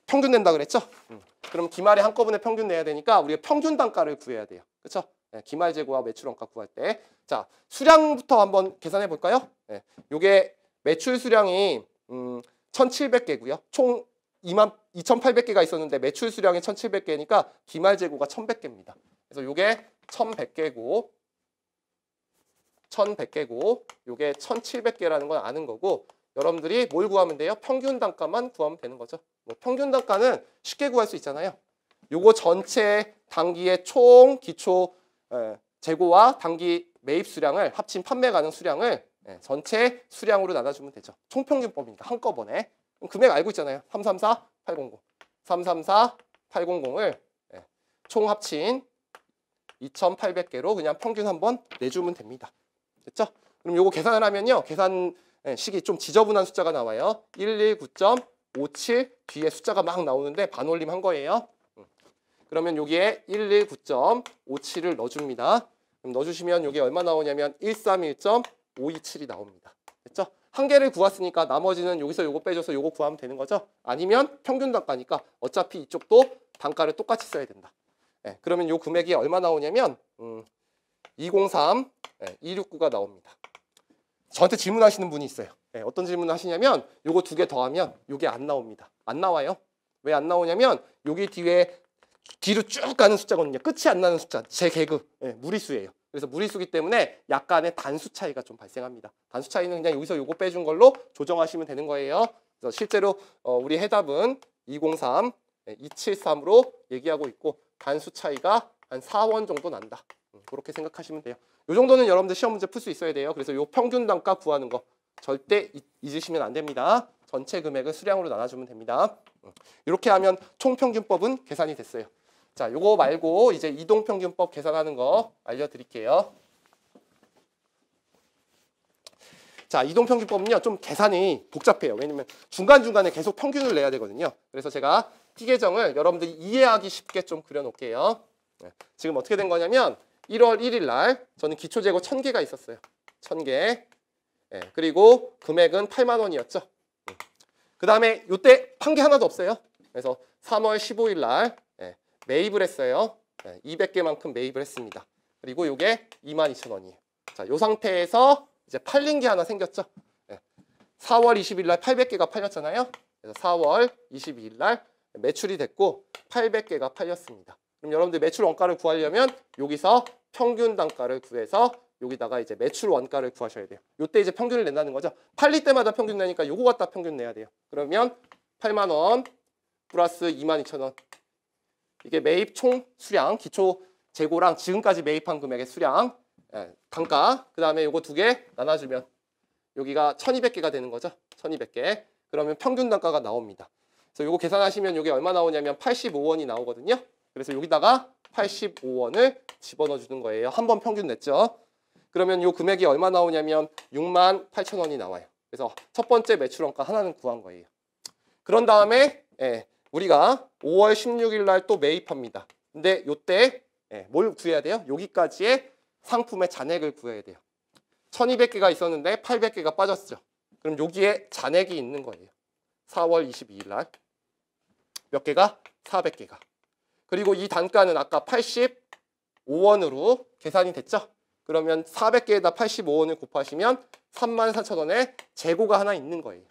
평균 낸다 그랬죠? 음. 그럼 기말에 한꺼번에 평균 내야 되니까 우리가 평균 단가를 구해야 돼요. 그렇죠? 네, 기말 재고와 매출원가 구할 때. 자, 수량부터 한번 계산해 볼까요? 네, 요게 매출 수량이 음, 1,700개고요. 총 2만 2,800개가 있었는데 매출 수량이 1,700개니까 기말 재고가 1,100개입니다. 그래서 요게 1,100개고 1,100개고 요게 1,700개라는 건 아는 거고 여러분들이 뭘 구하면 돼요? 평균 단가만 구하면 되는 거죠. 뭐 평균 단가는 쉽게 구할 수 있잖아요. 요거 전체 단기의 총 기초 재고와 단기 매입 수량을 합친 판매 가능 수량을 네, 전체 수량으로 나눠주면 되죠. 총평균법입니다 한꺼번에 금액 알고 있잖아요. 334, 800. 334, 800을 총 합친 2,800개로 그냥 평균 한번 내주면 됩니다. 됐죠? 그럼 요거 계산을 하면요. 계산식이 예, 좀 지저분한 숫자가 나와요. 119.57 뒤에 숫자가 막 나오는데 반올림한 거예요. 음. 그러면 여기에 119.57을 넣어줍니다. 그럼 넣어주시면 여기 얼마 나오냐면 131.527이 나옵니다. 됐죠? 한 개를 구웠으니까 나머지는 여기서 요거 빼줘서 요거 구하면 되는 거죠. 아니면 평균 단가니까 어차피 이쪽도 단가를 똑같이 써야 된다. 예, 그러면 요 금액이 얼마 나오냐면 음, 203, 269가 예, 나옵니다. 저한테 질문하시는 분이 있어요. 예, 어떤 질문을 하시냐면 요거 두 개 더하면 요게 안 나옵니다. 안 나와요. 왜 안 나오냐면 여기 뒤에 뒤로 쭉 가는 숫자거든요. 끝이 안 나는 숫자. 제 개그. 예, 무리수예요. 그래서 무리수기 때문에 약간의 단수 차이가 좀 발생합니다. 단수 차이는 그냥 여기서 요거 빼준 걸로 조정하시면 되는 거예요. 그래서 실제로 어, 우리 해답은 203, 273으로 얘기하고 있고 단수 차이가 한 4원 정도 난다. 음, 그렇게 생각하시면 돼요. 이 정도는 여러분들 시험 문제 풀 수 있어야 돼요. 그래서 요 평균 단가 구하는 거 절대 잊으시면 안 됩니다. 전체 금액을 수량으로 나눠주면 됩니다. 음, 이렇게 하면 총평균법은 계산이 됐어요. 자, 요거 말고 이제 이동평균법 계산하는 거 알려드릴게요. 자, 이동평균법은요. 좀 계산이 복잡해요. 왜냐면 중간중간에 계속 평균을 내야 되거든요. 그래서 제가 피계정을 여러분들이 이해하기 쉽게 좀 그려놓을게요. 네, 지금 어떻게 된 거냐면 1월 1일 날 저는 기초재고 1000개가 있었어요. 1000개. 예, 그리고 금액은 8만 원이었죠. 네, 그 다음에 요때한개 하나도 없어요. 그래서 3월 15일 날 매입을 했어요. 200개만큼 매입을 했습니다. 그리고 이게 22,000원이에요. 자, 이 상태에서 이제 팔린 게 하나 생겼죠. 4월 20일 날 800개가 팔렸잖아요. 그래서 4월 22일 날 매출이 됐고 800개가 팔렸습니다. 그럼 여러분들 매출 원가를 구하려면 여기서 평균 단가를 구해서 여기다가 이제 매출 원가를 구하셔야 돼요. 이때 이제 평균을 낸다는 거죠. 팔릴 때마다 평균 내니까 요거 갖다 평균 내야 돼요. 그러면 8만 원 플러스 2 2 0 0 0원 이게 매입 총 수량, 기초 재고랑 지금까지 매입한 금액의 수량, 예, 단가, 그 다음에 요거 두 개 나눠주면 여기가 1200개가 되는 거죠. 1200개. 그러면 평균 단가가 나옵니다. 그래서 요거 계산하시면 요게 얼마 나오냐면 85원이 나오거든요. 그래서 여기다가 85원을 집어넣어 주는 거예요. 한 번 평균 냈죠. 그러면 요 금액이 얼마 나오냐면 6만 8천 원이 나와요. 그래서 첫 번째 매출원가 하나는 구한 거예요. 그런 다음에 예, 우리가 5월 16일 날 또 매입합니다. 근데 요때 예, 뭘 구해야 돼요? 여기까지의 상품의 잔액을 구해야 돼요. 1200개가 있었는데 800개가 빠졌죠. 그럼 여기에 잔액이 있는 거예요. 4월 22일 날. 몇 개가? 400개가. 그리고 이 단가는 아까 85원으로 계산이 됐죠? 그러면 400개에다 85원을 곱하시면 34,000원에 재고가 하나 있는 거예요.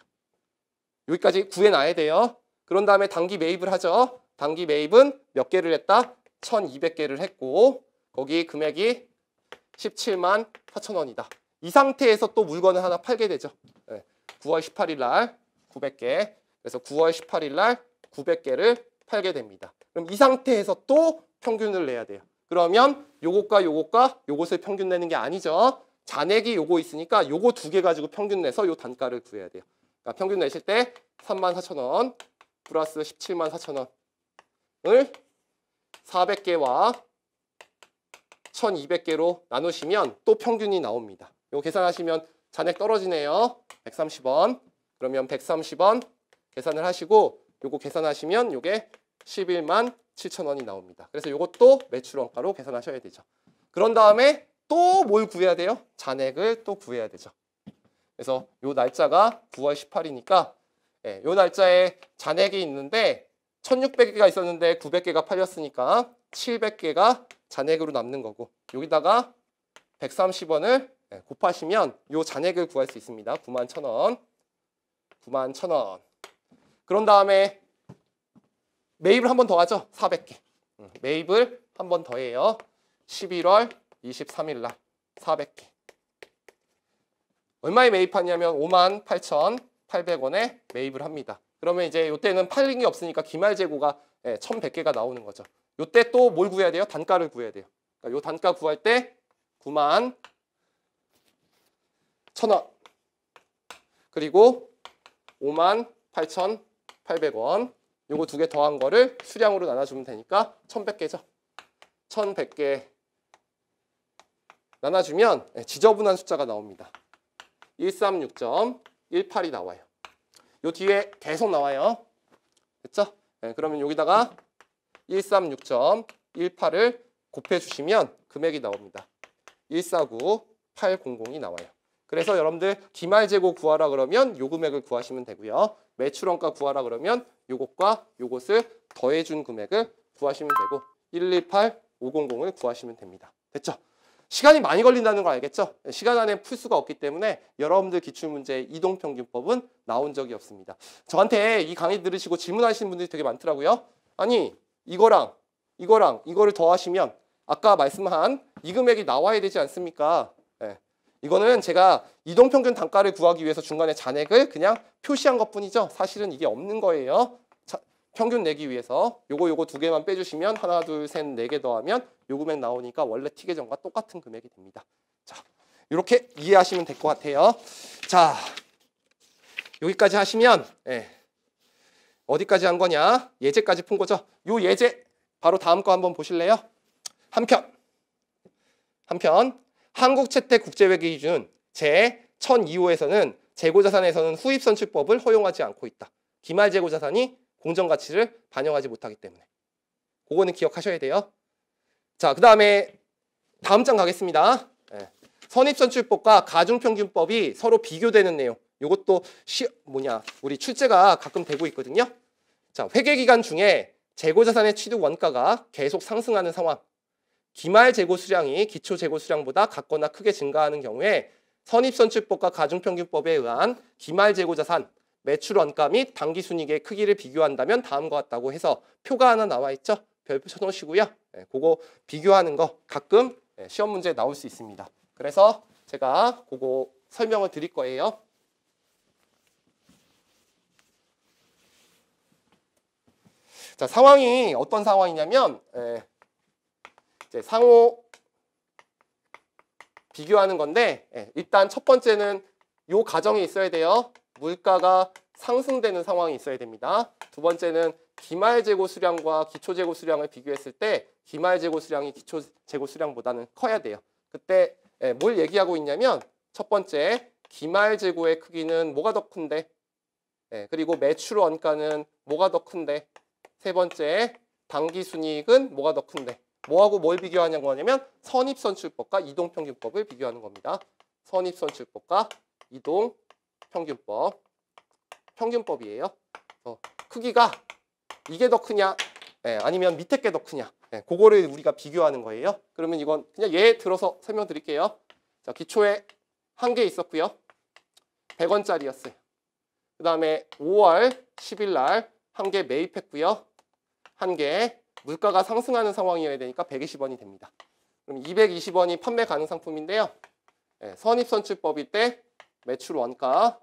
여기까지 구해놔야 돼요. 그런 다음에 단기 매입을 하죠. 단기 매입은 몇 개를 했다? 1200개를 했고 거기 금액이 17만 4천 원이다. 이 상태에서 또 물건을 하나 팔게 되죠. 9월 예, 18일 날 900개 그래서 9월 18일 날 900개를 팔게 됩니다. 그럼 이 상태에서 또 평균을 내야 돼요. 그러면 요것과 요것과 요것을 평균 내는 게 아니죠. 잔액이 요거 있으니까 요거 두 개 가지고 평균 내서 요 단가를 구해야 돼요. 그러니까 평균 내실 때 34,000원 플러스 17만 4천 원을 400개와 1200개로 나누시면 또 평균이 나옵니다. 이거 계산하시면 잔액 떨어지네요. 130원. 그러면 130원 계산을 하시고 이거 계산하시면 이게 11만 7천 원이 나옵니다. 그래서 이것도 매출원가로 계산하셔야 되죠. 그런 다음에 또 뭘 구해야 돼요? 잔액을 또 구해야 되죠. 그래서 이 날짜가 9월 18일이니까 예, 요 날짜에 잔액이 있는데 1600개가 있었는데 900개가 팔렸으니까 700개가 잔액으로 남는 거고 여기다가 130원을 예, 곱하시면 요 잔액을 구할 수 있습니다. 9 1 0 0 0원9 1 0 0 0원 그런 다음에 매입을 한 번 더 하죠. 400개 음, 매입을 한 번 더 해요. 11월 23일 날 400개 얼마에 매입하냐면 5 8 0 0천 800원에 매입을 합니다. 그러면 이제 이때는 팔린 게 없으니까 기말 재고가 1100개가 예, 나오는 거죠. 이때 또 뭘 구해야 돼요? 단가를 구해야 돼요. 그러니까 이 단가 구할 때 9만 1000원 그리고 5만 8,800원 요거 두 개 더한 거를 수량으로 나눠주면 되니까 1,100개죠. 1,100개 나눠주면 예, 지저분한 숫자가 나옵니다. 136점 18이 나와요. 요 뒤에 계속 나와요. 됐죠? 네, 그러면 여기다가 136.18을 곱해주시면 금액이 나옵니다. 149,800이 나와요. 그래서 여러분들 기말 재고 구하라 그러면 요 금액을 구하시면 되고요. 매출원가 구하라 그러면 요것과 요것을 더해준 금액을 구하시면 되고 118500을 구하시면 됩니다. 됐죠? 시간이 많이 걸린다는 거 알겠죠? 시간 안에 풀 수가 없기 때문에 여러분들 기출문제 이동평균법은 나온 적이 없습니다. 저한테 이 강의 들으시고 질문하시는 분들이 되게 많더라고요. 아니 이거랑 이거랑 이거를 더하시면 아까 말씀한 이 금액이 나와야 되지 않습니까? 네. 이거는 제가 이동평균 단가를 구하기 위해서 중간에 잔액을 그냥 표시한 것뿐이죠. 사실은 이게 없는 거예요. 평균 내기 위해서 요거 요거 두 개만 빼주시면 하나 둘 셋 네 개 더하면 요 금액 나오니까 원래 티계정과 똑같은 금액이 됩니다. 자 이렇게 이해하시면 될 것 같아요. 자 여기까지 하시면 예, 어디까지 한 거냐 예제까지 푼 거죠. 요 예제 바로 다음 거 한번 보실래요? 한편 한편 한국채택 국제회계 기준 제1002호에서는 재고자산에서는 후입선출법을 허용하지 않고 있다. 기말 재고자산이 공정 가치를 반영하지 못하기 때문에 그거는 기억하셔야 돼요. 자, 그 다음에 다음 장 가겠습니다. 예. 선입선출법과 가중평균법이 서로 비교되는 내용. 이것도 시, 뭐냐 우리 출제가 가끔 되고 있거든요. 자, 회계기간 중에 재고자산의 취득 원가가 계속 상승하는 상황. 기말 재고 수량이 기초 재고 수량보다 같거나 크게 증가하는 경우에 선입선출법과 가중평균법에 의한 기말 재고자산 매출 원가 및 당기 순이익의 크기를 비교한다면 다음과 같다고 해서 표가 하나 나와 있죠. 별표 쳐놓으시고요. 예, 그거 비교하는 거 가끔 예, 시험 문제에 나올 수 있습니다. 그래서 제가 그거 설명을 드릴 거예요. 자 상황이 어떤 상황이냐면 예, 이제 상호 비교하는 건데 예, 일단 첫 번째는 이가정에 있어야 돼요. 물가가 상승되는 상황이 있어야 됩니다. 두 번째는 기말 재고 수량과 기초 재고 수량을 비교했을 때 기말 재고 수량이 기초 재고 수량보다는 커야 돼요. 그때 예, 뭘 얘기하고 있냐면 첫 번째 기말 재고의 크기는 뭐가 더 큰데 예, 그리고 매출 원가는 뭐가 더 큰데 세 번째 단기 순이익은 뭐가 더 큰데 뭐하고 뭘 비교하냐고 하냐면 선입선출법과 이동평균법을 비교하는 겁니다. 선입선출법과 이동 평균법. 평균법이에요. 어, 크기가 이게 더 크냐 예, 아니면 밑에 게 더 크냐 예, 그거를 우리가 비교하는 거예요. 그러면 이건 그냥 예 들어서 설명드릴게요. 자, 기초에 한 개 있었고요. 100원짜리였어요. 그 다음에 5월 10일 날 한 개 매입했고요. 한 개 물가가 상승하는 상황이어야 되니까 120원이 됩니다. 그럼 220원이 판매 가능 상품인데요. 예, 선입선출법일 때 매출 원가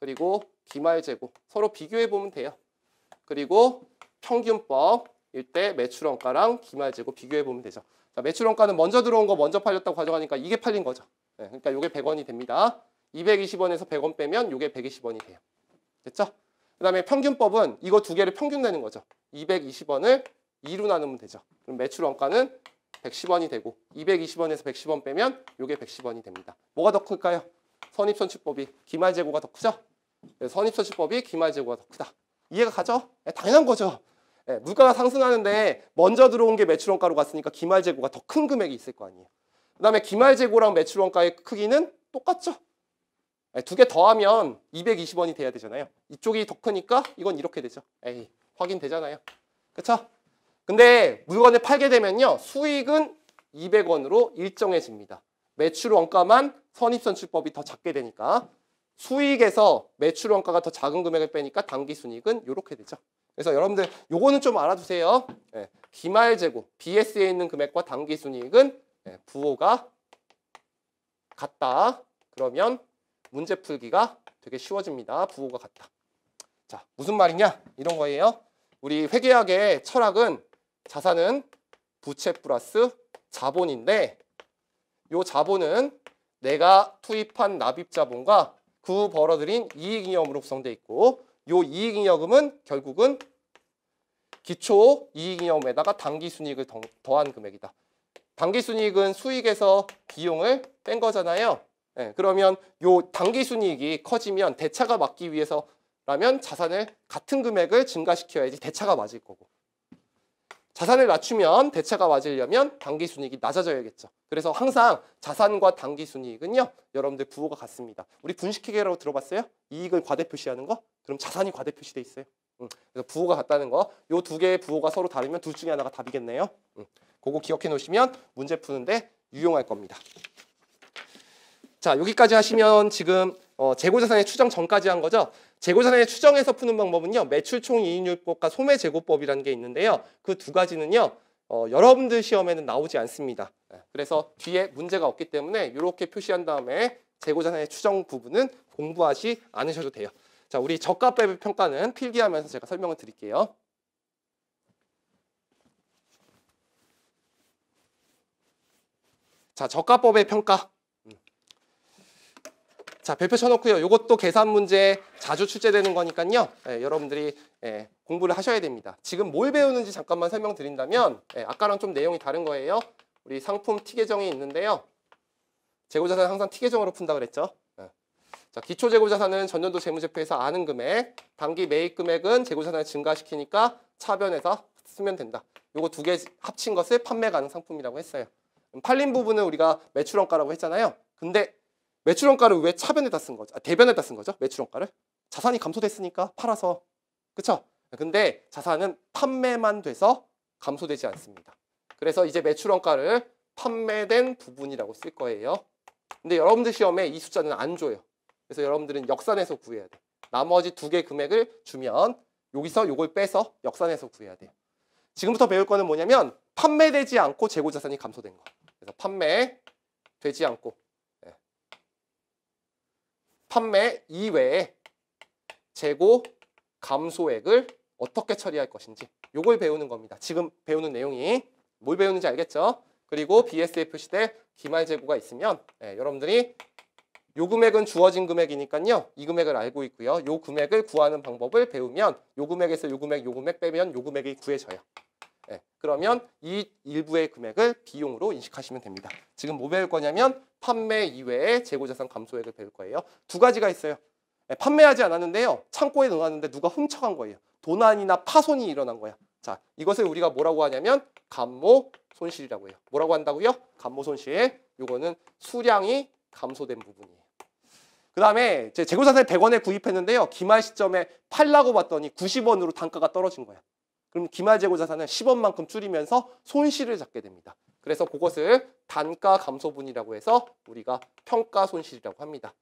그리고 기말 재고 서로 비교해 보면 돼요. 그리고 평균법 일대 매출원가랑 기말 재고 비교해 보면 되죠. 자, 매출원가는 먼저 들어온 거 먼저 팔렸다고 가정하니까 이게 팔린 거죠. 네, 그러니까 이게 100원이 됩니다. 220원에서 100원 빼면 이게 120원이 돼요. 됐죠? 그 다음에 평균법은 이거 두 개를 평균 내는 거죠. 220원을 2로 나누면 되죠. 그럼 매출원가는 110원이 되고 220원에서 110원 빼면 이게 110원이 됩니다. 뭐가 더 클까요? 선입선출법이 기말재고가더 크죠. 네, 선입선출법이 기말재고가더 크다. 이해가 가죠? 네, 당연한 거죠. 네, 물가가 상승하는데 먼저 들어온 게 매출원가로 갔으니까 기말재고가더 큰 금액이 있을 거 아니에요. 그 다음에 기말재고랑 매출원가의 크기는 똑같죠. 두 개 더하면 220원이 돼야 되잖아요. 이쪽이 더 크니까 이건 이렇게 되죠. 에이, 확인되잖아요. 그렇죠 근데 물건을 팔게 되면요. 수익은 200원으로 일정해집니다. 매출 원가만 선입선출법이 더 작게 되니까 수익에서 매출 원가가 더 작은 금액을 빼니까 당기 순이익은 이렇게 되죠. 그래서 여러분들 요거는 좀 알아두세요. 예, 기말 재고 BS에 있는 금액과 당기 순이익은 예, 부호가 같다. 그러면 문제 풀기가 되게 쉬워집니다. 부호가 같다. 자, 무슨 말이냐? 이런 거예요. 우리 회계학의 철학은 자산은 부채 플러스 자본인데 요 자본은 내가 투입한 납입 자본과 그 벌어들인 이익잉여금으로 구성되어 있고 요 이익잉여금은 결국은 기초 이익잉여금에다가 당기순이익을 더한 금액이다. 당기순이익은 수익에서 비용을 뺀 거잖아요. 네, 그러면 요 당기순이익이 커지면 대차가 맞기 위해서라면 자산을 같은 금액을 증가시켜야지 대차가 맞을 거고 자산을 낮추면 대체가 맞으려면 당기 순이익이 낮아져야겠죠. 그래서 항상 자산과 당기 순이익은요. 여러분들 부호가 같습니다. 우리 분식회계라고 들어봤어요? 이익을 과대표시하는 거? 그럼 자산이 과대표시돼 있어요. 그래서 부호가 같다는 거. 요 두 개의 부호가 서로 다르면 둘 중에 하나가 답이겠네요. 음, 그거 기억해 놓으시면 문제 푸는데 유용할 겁니다. 자, 여기까지 하시면 지금 어, 재고자산의 추정 전까지 한 거죠. 재고자산의 추정해서 푸는 방법은요. 매출총 이익률법과 소매재고법이라는 게 있는데요. 그 두 가지는요. 어, 여러분들 시험에는 나오지 않습니다. 예, 그래서 뒤에 문제가 없기 때문에 이렇게 표시한 다음에 재고자산의 추정 부분은 공부하지 않으셔도 돼요. 자, 우리 저가 배분 평가는 필기하면서 제가 설명을 드릴게요. 자, 저가법의 평가. 자, 별표 쳐놓고요. 이것도 계산 문제 자주 출제되는 거니까요. 예, 여러분들이 예, 공부를 하셔야 됩니다. 지금 뭘 배우는지 잠깐만 설명드린다면 예, 아까랑 좀 내용이 다른 거예요. 우리 상품 티 계정이 있는데요. 재고자산 항상 티 계정으로 푼다 그랬죠. 예. 자, 기초 재고자산은 전년도 재무제표에서 아는 금액, 단기 매입 금액은 재고자산을 증가시키니까 차변에서 쓰면 된다. 요거 두 개 합친 것을 판매 가능 상품이라고 했어요. 팔린 부분은 우리가 매출원가라고 했잖아요. 근데 매출원가를 왜 차변에다 쓴 거죠? 아, 대변에다 쓴 거죠? 매출원가를? 자산이 감소됐으니까 팔아서. 그쵸? 근데 자산은 판매만 돼서 감소되지 않습니다. 그래서 이제 매출원가를 판매된 부분이라고 쓸 거예요. 근데 여러분들 시험에 이 숫자는 안 줘요. 그래서 여러분들은 역산해서 구해야 돼. 나머지 두 개 금액을 주면 여기서 요걸 빼서 역산해서 구해야 돼 지금부터 배울 거는 뭐냐면 판매되지 않고 재고 자산이 감소된 거. 그래서 판매되지 않고 판매 이외에 재고 감소액을 어떻게 처리할 것인지 요걸 배우는 겁니다. 지금 배우는 내용이 뭘 배우는지 알겠죠? 그리고 BSF 시대 기말 재고가 있으면 네, 여러분들이 요 금액은 주어진 금액이니까요. 이 금액을 알고 있고요. 요 금액을 구하는 방법을 배우면 요 금액에서 요 금액, 요 금액 빼면 요 금액이 구해져요. 예, 그러면 이 일부의 금액을 비용으로 인식하시면 됩니다. 지금 뭐 배울 거냐면 판매 이외에 재고자산 감소액을 배울 거예요. 두 가지가 있어요. 예, 판매하지 않았는데요. 창고에 넣어놨는데 누가 훔쳐간 거예요. 도난이나 파손이 일어난 거야. 자, 이것을 우리가 뭐라고 하냐면 감모 손실이라고 해요. 뭐라고 한다고요? 감모 손실. 이거는 수량이 감소된 부분이에요. 그 다음에 재고자산을 100원에 구입했는데요. 기말 시점에 팔라고 봤더니 90원으로 단가가 떨어진 거예요 그럼 기말재고자산을 10원만큼 줄이면서 손실을 잡게 됩니다. 그래서 그것을 단가 감소분이라고 해서 우리가 평가 손실이라고 합니다.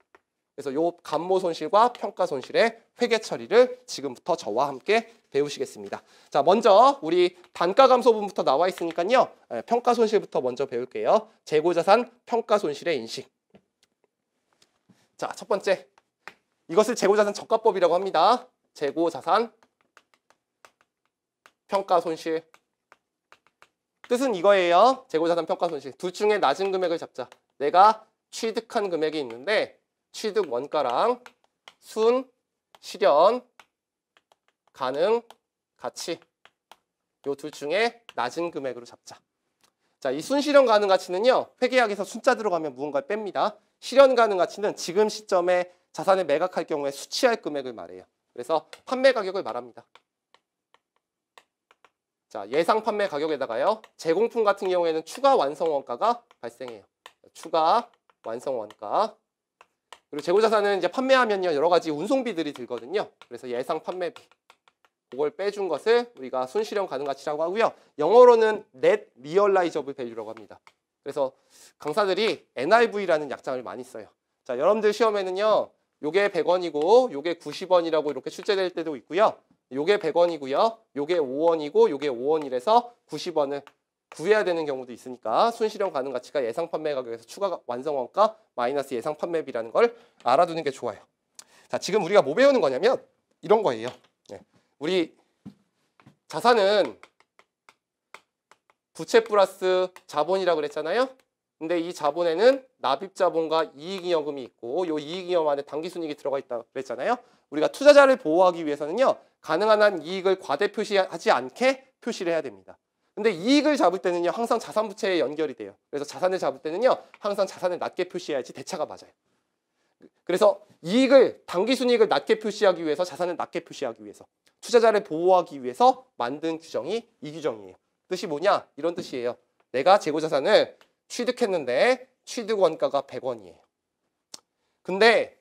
그래서 요 감모 손실과 평가 손실의 회계 처리를 지금부터 저와 함께 배우시겠습니다. 자, 먼저 우리 단가 감소분부터 나와 있으니까요. 예, 평가 손실부터 먼저 배울게요. 재고자산 평가 손실의 인식. 자, 첫 번째. 이것을 재고자산 적가법이라고 합니다. 재고자산 평가 손실 뜻은 이거예요. 재고자산 평가 손실 둘 중에 낮은 금액을 잡자. 내가 취득한 금액이 있는데 취득 원가랑 순, 실현, 가능, 가치 요 둘 중에 낮은 금액으로 잡자. 자, 이 순실현 가능 가치는요. 회계학에서 숫자 들어가면 무언가를 뺍니다. 실현 가능 가치는 지금 시점에 자산을 매각할 경우에 수취할 금액을 말해요. 그래서 판매 가격을 말합니다. 자, 예상 판매 가격에다가요. 제공품 같은 경우에는 추가 완성 원가가 발생해요. 추가 완성 원가. 그리고 재고자산은 이제 판매하면요. 여러 가지 운송비들이 들거든요. 그래서 예상 판매비. 그걸 빼준 것을 우리가 순실현 가능 가치라고 하고요. 영어로는 net realizable value라고 합니다. 그래서 강사들이 NRV라는 약장을 많이 써요. 자, 여러분들 시험에는요. 요게 100원이고 요게 90원이라고 이렇게 출제될 때도 있고요. 요게 100원이고요. 요게 5원이고 요게 5원이라서 90원을 구해야 되는 경우도 있으니까 순실현 가능 가치가 예상 판매 가격에서 추가 완성 원가 마이너스 예상 판매비라는 걸 알아두는 게 좋아요. 자, 지금 우리가 뭐 배우는 거냐면 이런 거예요. 네. 우리 자산은 부채 플러스 자본이라고 그랬잖아요. 근데 이 자본에는 납입 자본과 이익잉여금이 있고 요 이익잉여금 안에 당기순이익이 들어가 있다 고 그랬잖아요. 우리가 투자자를 보호하기 위해서는요. 가능한 한 이익을 과대 표시하지 않게 표시를 해야 됩니다. 근데 이익을 잡을 때는요. 항상 자산 부채에 연결이 돼요. 그래서 자산을 잡을 때는요. 항상 자산을 낮게 표시해야지 대차가 맞아요. 그래서 이익을 당기순이익을 낮게 표시하기 위해서 자산을 낮게 표시하기 위해서 투자자를 보호하기 위해서 만든 규정이 이 규정이에요. 뜻이 뭐냐? 이런 뜻이에요. 내가 재고자산을 취득했는데 취득 원가가 100원이에요. 근데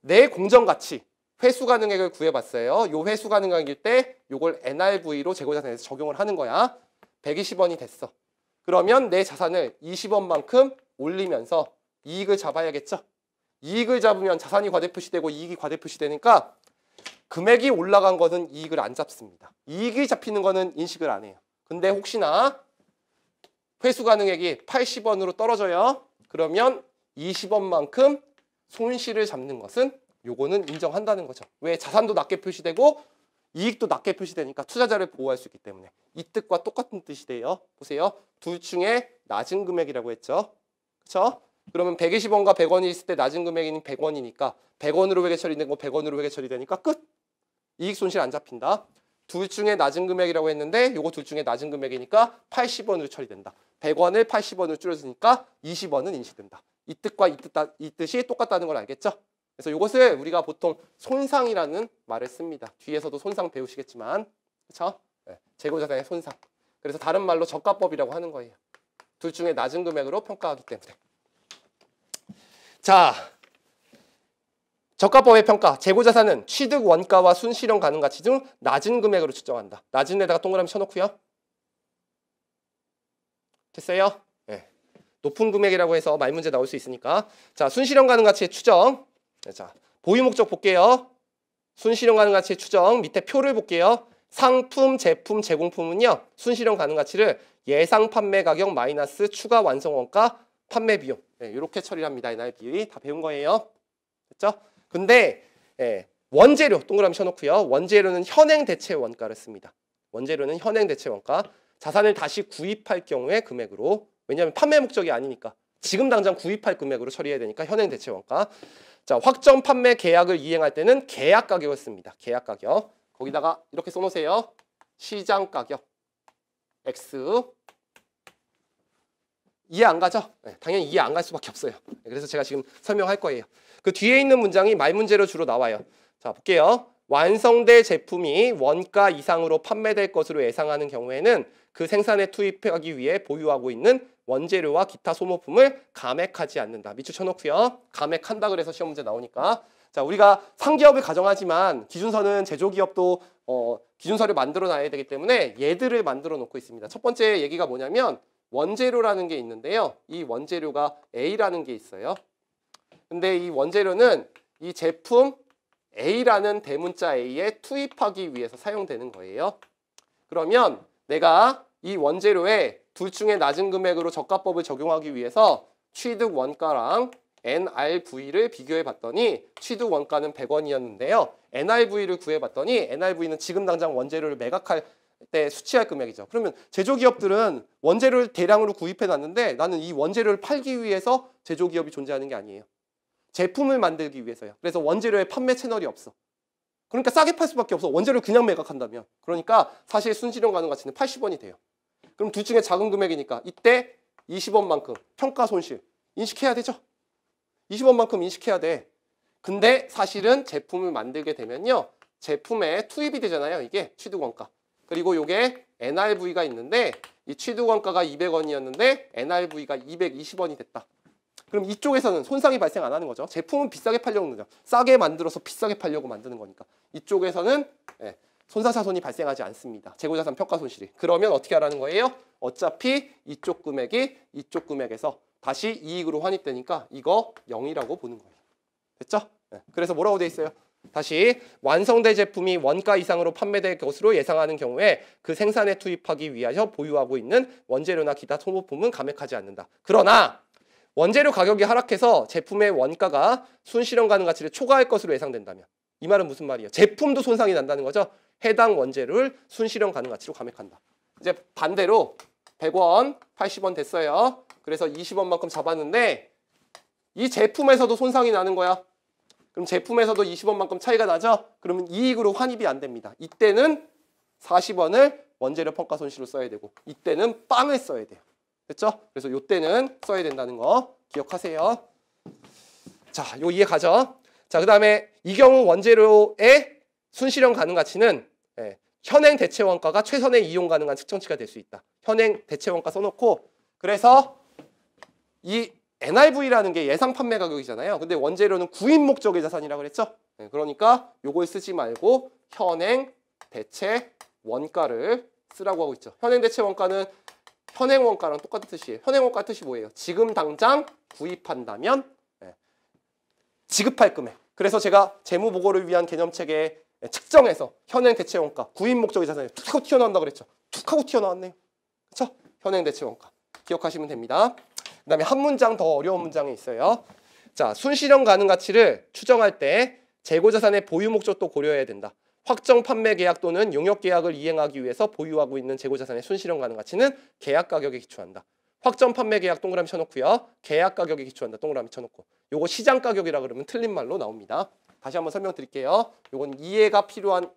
내 공정 가치 회수 가능액을 구해봤어요. 요 회수 가능액일 때 요걸 NRV로 재고자산에서 적용을 하는 거야. 120원이 됐어. 그러면 내 자산을 20원만큼 올리면서 이익을 잡아야겠죠. 이익을 잡으면 자산이 과대표시되고 이익이 과대표시되니까 금액이 올라간 것은 이익을 안 잡습니다. 이익이 잡히는 것은 인식을 안 해요. 근데 혹시나 회수 가능액이 80원으로 떨어져요. 그러면 20원만큼 손실을 잡는 것은 요거는 인정한다는 거죠. 왜 자산도 낮게 표시되고 이익도 낮게 표시되니까 투자자를 보호할 수 있기 때문에 이뜻과 똑같은 뜻이 돼요. 보세요. 둘 중에 낮은 금액이라고 했죠. 그렇죠? 그러면 120원과 100원이 있을 때 낮은 금액이 100원이니까 100원으로 회계 처리된 거 뭐 100원으로 회계 처리되니까 끝! 이익 손실 안 잡힌다. 둘 중에 낮은 금액이라고 했는데 요거 둘 중에 낮은 금액이니까 80원으로 처리된다. 100원을 80원으로 줄여주니까 20원은 인식된다. 이 뜻과 이, 뜻, 이 뜻이 똑같다는 걸 알겠죠? 그래서 요것을 우리가 보통 손상이라는 말을 씁니다. 뒤에서도 손상 배우시겠지만 그쵸 네. 재고자산의 손상. 그래서 다른 말로 저가법이라고 하는 거예요. 둘 중에 낮은 금액으로 평가하기 때문에. 자, 저가법의 평가, 재고자산은 취득 원가와 순실현 가능 가치 등 낮은 금액으로 측정한다. 낮은 데다가 동그라미 쳐놓고요. 됐어요? 네. 높은 금액이라고 해서 말문제 나올 수 있으니까. 자, 순실현 가능 가치의 추정. 예, 자, 보유 목적 볼게요. 순실현 가능 가치의 추정. 밑에 표를 볼게요. 상품, 제품, 제공품은요. 순실현 가능 가치를 예상 판매 가격 마이너스 추가 완성 원가 판매 비용. 네, 예, 이렇게 처리합니다. 이날 n r 이다 배운 거예요. 됐죠? 근데 예, 원재료 동그라미 쳐놓고요. 원재료는 현행 대체 원가를 씁니다. 원재료는 현행 대체 원가. 자산을 다시 구입할 경우의 금액으로 왜냐하면 판매 목적이 아니니까 지금 당장 구입할 금액으로 처리해야 되니까 현행 대체 원가. 자 확정 판매 계약을 이행할 때는 계약 가격을 씁니다. 계약 가격. 거기다가 이렇게 써놓으세요. 시장 가격 x 이해 안 가죠? 네, 당연히 이해 안 갈 수밖에 없어요. 예, 그래서 제가 지금 설명할 거예요. 그 뒤에 있는 문장이 말문제로 주로 나와요. 자, 볼게요. 완성될 제품이 원가 이상으로 판매될 것으로 예상하는 경우에는 그 생산에 투입하기 위해 보유하고 있는 원재료와 기타 소모품을 감액하지 않는다. 밑줄 쳐놓고요. 감액한다 그래서 시험 문제 나오니까. 자, 우리가 상기업을 가정하지만 기준서는 제조기업도 어, 기준서를 만들어 놔야 되기 때문에 얘들을 만들어 놓고 있습니다. 첫 번째 얘기가 뭐냐면 원재료라는 게 있는데요. 이 원재료가 A라는 게 있어요. 근데 이 원재료는 이 제품 A라는 대문자 A에 투입하기 위해서 사용되는 거예요. 그러면 내가 이 원재료에 둘 중에 낮은 금액으로 저가법을 적용하기 위해서 취득 원가랑 NRV를 비교해 봤더니 취득 원가는 100원이었는데요. NRV를 구해 봤더니 NRV는 지금 당장 원재료를 매각할 때 수취할 금액이죠. 그러면 제조기업들은 원재료를 대량으로 구입해 놨는데 나는 이 원재료를 팔기 위해서 제조기업이 존재하는 게 아니에요. 제품을 만들기 위해서야. 그래서 원재료의 판매 채널이 없어. 그러니까 싸게 팔 수밖에 없어. 원재료 를 그냥 매각한다면. 그러니까 사실 순수형 가능 가치는 80원이 돼요. 그럼 둘 중에 작은 금액이니까 이때 20원만큼 평가 손실 인식해야 되죠. 20원만큼 인식해야 돼. 근데 사실은 제품을 만들게 되면요. 제품에 투입이 되잖아요. 이게 취득원가. 그리고 이게 NRV가 있는데 이 취득원가가 200원이었는데 NRV가 220원이 됐다. 그럼 이쪽에서는 손상이 발생 안 하는 거죠. 제품은 비싸게 팔려고 하는 거죠. 싸게 만들어서 비싸게 팔려고 만드는 거니까. 이쪽에서는 예, 손사사손이 발생하지 않습니다. 재고자산 평가 손실이. 그러면 어떻게 하라는 거예요? 어차피 이쪽 금액이 이쪽 금액에서 다시 이익으로 환입되니까 이거 0이라고 보는 거예요. 됐죠? 예, 그래서 뭐라고 돼 있어요? 다시 완성된 제품이 원가 이상으로 판매될 것으로 예상하는 경우에 그 생산에 투입하기 위하여 보유하고 있는 원재료나 기타 소모품은 감액하지 않는다. 그러나 원재료 가격이 하락해서 제품의 원가가 순실현 가능 가치를 초과할 것으로 예상된다면 이 말은 무슨 말이에요? 제품도 손상이 난다는 거죠. 해당 원재료를 순실현 가능 가치로 감액한다. 이제 반대로 100원, 80원 됐어요. 그래서 20원만큼 잡았는데 이 제품에서도 손상이 나는 거야. 그럼 제품에서도 20원만큼 차이가 나죠? 그러면 이익으로 환입이 안 됩니다. 이때는 40원을 원재료 평가 손실로 써야 되고 이때는 빵을 써야 돼요. 됐죠? 그래서 요때는 써야 된다는 거 기억하세요. 자, 요 이해 가죠? 자, 그 다음에 이 경우 원재료의 순실현 가능 가치는 예, 현행 대체 원가가 최선의 이용 가능한 측정치가 될 수 있다. 현행 대체 원가 써놓고 그래서 이 n i v 라는게 예상 판매 가격이잖아요. 근데 원재료는 구입 목적의 자산이라고 그랬죠? 예, 그러니까 요걸 쓰지 말고 현행 대체 원가를 쓰라고 하고 있죠. 현행 대체 원가는 현행원가랑 똑같듯이 현행원가 뜻이 뭐예요? 지금 당장 구입한다면 예. 지급할 금액. 그래서 제가 재무보고를 위한 개념책에 예, 측정해서 현행 대체원가, 구입 목적이 자산이 툭 하고 튀어나온다 그랬죠. 툭 하고 튀어나왔네요. 그렇죠? 현행 대체원가. 기억하시면 됩니다. 그 다음에 한 문장 더 어려운 문장이 있어요. 자, 순실현 가능 가치를 추정할 때 재고자산의 보유 목적도 고려해야 된다. 확정 판매 계약 또는 용역 계약을 이행하기 위해서 보유하고 있는 재고자산의 순실현 가능 가치는 계약 가격에 기초한다. 확정 판매 계약 동그라미 쳐놓고요. 계약 가격에 기초한다 동그라미 쳐놓고 요거 시장 가격이라 그러면 틀린 말로 나옵니다. 다시 한번 설명드릴게요. 요건 이해가 필요한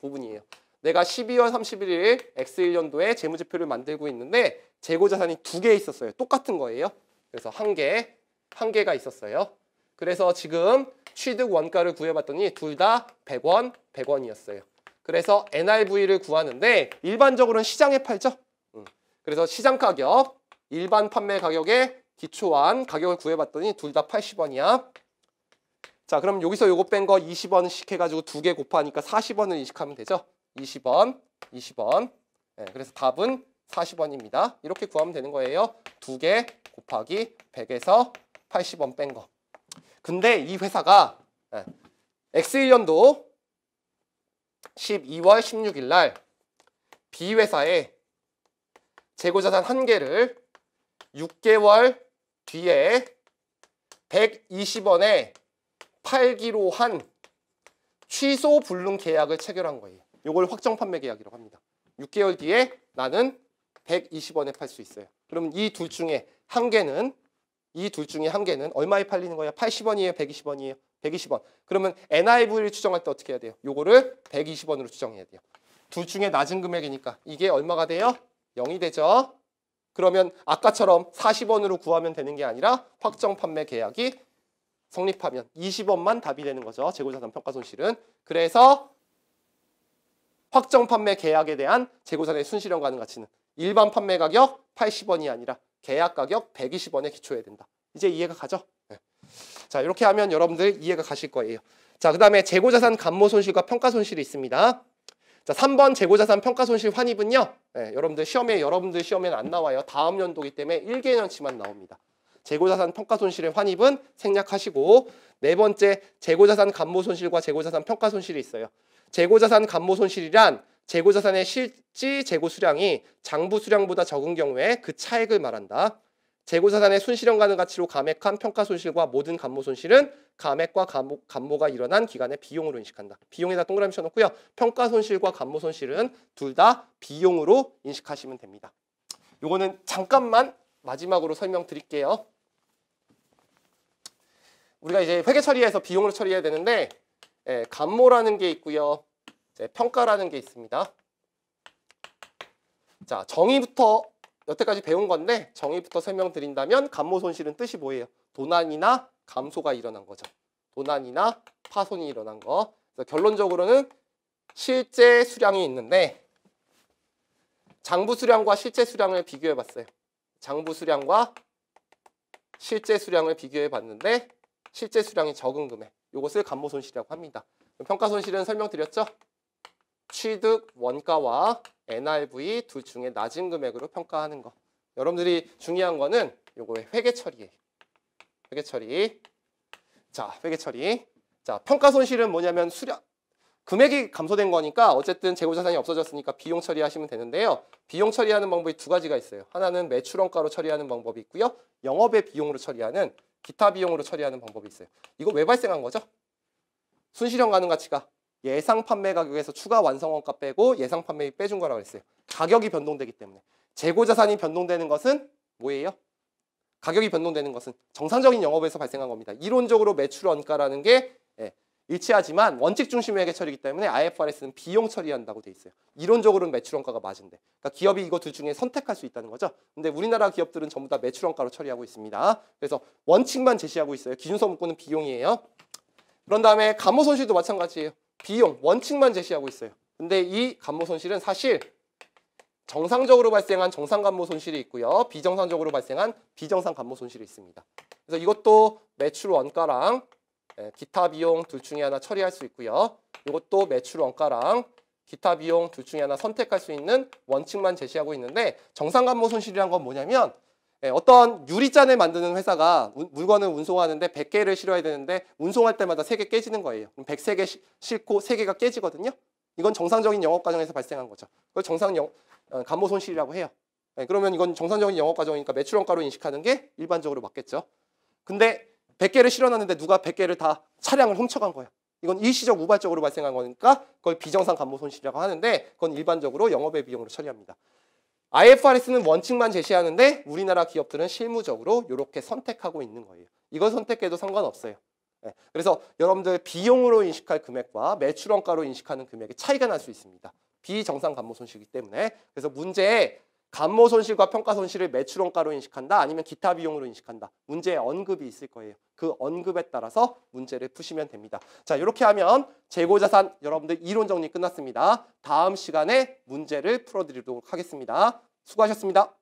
부분이에요. 내가 12월 31일 X1년도에 재무제표를 만들고 있는데 재고자산이 두 개 있었어요. 똑같은 거예요. 그래서 한 개, 한 개가 있었어요. 그래서 지금 취득 원가를 구해봤더니 둘 다 100원, 100원이었어요. 그래서 NRV를 구하는데 일반적으로는 시장에 팔죠. 음. 그래서 시장 가격, 일반 판매 가격에 기초한 가격을 구해봤더니 둘 다 80원이야. 자 그럼 여기서 요거 뺀 거 20원씩 해가지고 두 개 곱하니까 40원을 인식하면 되죠. 20원, 20원. 네, 그래서 답은 40원입니다. 이렇게 구하면 되는 거예요. 두 개 곱하기 100에서 80원 뺀 거. 근데 이 회사가 X1년도 12월 16일 날 B 회사의 재고자산 한개를 6개월 뒤에 120원에 팔기로 한 취소 불능 계약을 체결한 거예요. 이걸 확정 판매 계약이라고 합니다. 6개월 뒤에 나는 120원에 팔 수 있어요. 그럼 이 둘 중에 한 개는 이둘 중에 한 개는 얼마에 팔리는 거야? 80원이에요? 120원이에요? 120원. 그러면 NIV를 추정할 때 어떻게 해야 돼요? 요거를 120원으로 추정해야 돼요. 둘 중에 낮은 금액이니까 이게 얼마가 돼요? 0이 되죠. 그러면 아까처럼 40원으로 구하면 되는 게 아니라 확정 판매 계약이 성립하면 20원만 답이 되는 거죠. 재고자산 평가 손실은. 그래서 확정 판매 계약에 대한 재고자산의 순실형 가능 가치는 일반 판매 가격 80원이 아니라 계약 가격 120원에 기초해야 된다. 이제 이해가 가죠? 네. 자 이렇게 하면 여러분들 이해가 가실 거예요. 자그 다음에 재고자산 감모 손실과 평가 손실이 있습니다. 자 3번 재고자산 평가 손실 환입은요. 네, 여러분들 시험에 여러분들 시험에는 안 나와요. 다음 연도기 때문에 1개년치만 나옵니다. 재고자산 평가 손실의 환입은 생략하시고 네 번째 재고자산 감모 손실과 재고자산 평가 손실이 있어요. 재고자산 감모 손실이란 재고자산의 실지 재고 수량이 장부 수량보다 적은 경우에 그 차액을 말한다. 재고자산의 순실현 가능 가치로 감액한 평가 손실과 모든 감모 손실은 감액과 감모, 감모가 일어난 기간의 비용으로 인식한다. 비용에다 동그라미 쳐놓고요. 평가 손실과 감모 손실은 둘 다 비용으로 인식하시면 됩니다. 요거는 잠깐만 마지막으로 설명드릴게요. 우리가 이제 회계 처리에서 비용으로 처리해야 되는데 예, 감모라는 게 있고요. 이제 평가라는 게 있습니다. 자, 정의부터 여태까지 배운 건데 정의부터 설명드린다면 감모 손실은 뜻이 뭐예요? 도난이나 감소가 일어난 거죠. 도난이나 파손이 일어난 거. 그래서 결론적으로는 실제 수량이 있는데 장부 수량과 실제 수량을 비교해 봤어요. 장부 수량과 실제 수량을 비교해 봤는데 실제 수량이 적은 금액. 이것을 감모 손실이라고 합니다. 평가 손실은 설명드렸죠? 취득 원가와 NRV 둘 중에 낮은 금액으로 평가하는 거. 여러분들이 중요한 거는 요거의 회계 처리예요. 회계 처리. 자, 회계 처리. 자, 평가 손실은 뭐냐면 수량 금액이 감소된 거니까 어쨌든 재고 자산이 없어졌으니까 비용 처리하시면 되는데요. 비용 처리하는 방법이 두 가지가 있어요. 하나는 매출 원가로 처리하는 방법이 있고요. 영업의 비용으로 처리하는 기타 비용으로 처리하는 방법이 있어요. 이거 왜 발생한 거죠? 순실형 가능 가치가 예상 판매 가격에서 추가 완성원가 빼고 예상 판매비 빼준 거라고 했어요. 가격이 변동되기 때문에 재고 자산이 변동되는 것은 뭐예요? 가격이 변동되는 것은 정상적인 영업에서 발생한 겁니다. 이론적으로 매출 원가라는 게 예, 일치하지만 원칙 중심의 계 처리이기 때문에 IFRS는 비용 처리한다고 돼 있어요. 이론적으로는 매출 원가가 맞은데 그러니까 기업이 이거 둘 중에 선택할 수 있다는 거죠. 근데 우리나라 기업들은 전부 다 매출 원가로 처리하고 있습니다. 그래서 원칙만 제시하고 있어요. 기준서 문구는 비용이에요. 그런 다음에 감호 손실도 마찬가지예요. 비용, 원칙만 제시하고 있어요. 근데 이 감모 손실은 사실 정상적으로 발생한 정상 감모 손실이 있고요. 비정상적으로 발생한 비정상 감모 손실이 있습니다. 그래서 이것도 매출 원가랑 예, 기타 비용 둘 중에 하나 처리할 수 있고요. 이것도 매출 원가랑 기타 비용 둘 중에 하나 선택할 수 있는 원칙만 제시하고 있는데 정상 감모 손실이란 건 뭐냐면 예, 어떤 유리잔을 만드는 회사가 물건을 운송하는데 100개를 실어야 되는데 운송할 때마다 3개 깨지는 거예요. 그럼 103개 싣고 3개가 깨지거든요. 이건 정상적인 영업 과정에서 발생한 거죠. 그걸 정상 영, 어, 감모 손실이라고 해요. 예, 그러면 이건 정상적인 영업 과정이니까 매출 원가로 인식하는 게 일반적으로 맞겠죠. 근데 100개를 실어놨는데 누가 100개를 다 차량을 훔쳐간 거예요. 이건 일시적 우발적으로 발생한 거니까 그걸 비정상 감모 손실이라고 하는데 그건 일반적으로 영업의 비용으로 처리합니다. IFRS는 원칙만 제시하는데 우리나라 기업들은 실무적으로 이렇게 선택하고 있는 거예요. 이걸 선택해도 상관없어요. 예, 그래서 여러분들 비용으로 인식할 금액과 매출원가로 인식하는 금액의 차이가 날 수 있습니다. 비정상 감모 손실이기 때문에 그래서 문제에 감모 손실과 평가 손실을 매출원가로 인식한다 아니면 기타 비용으로 인식한다. 문제에 언급이 있을 거예요. 그 언급에 따라서 문제를 푸시면 됩니다. 자 이렇게 하면 재고자산 여러분들 이론 정리 끝났습니다. 다음 시간에 문제를 풀어드리도록 하겠습니다. 수고하셨습니다.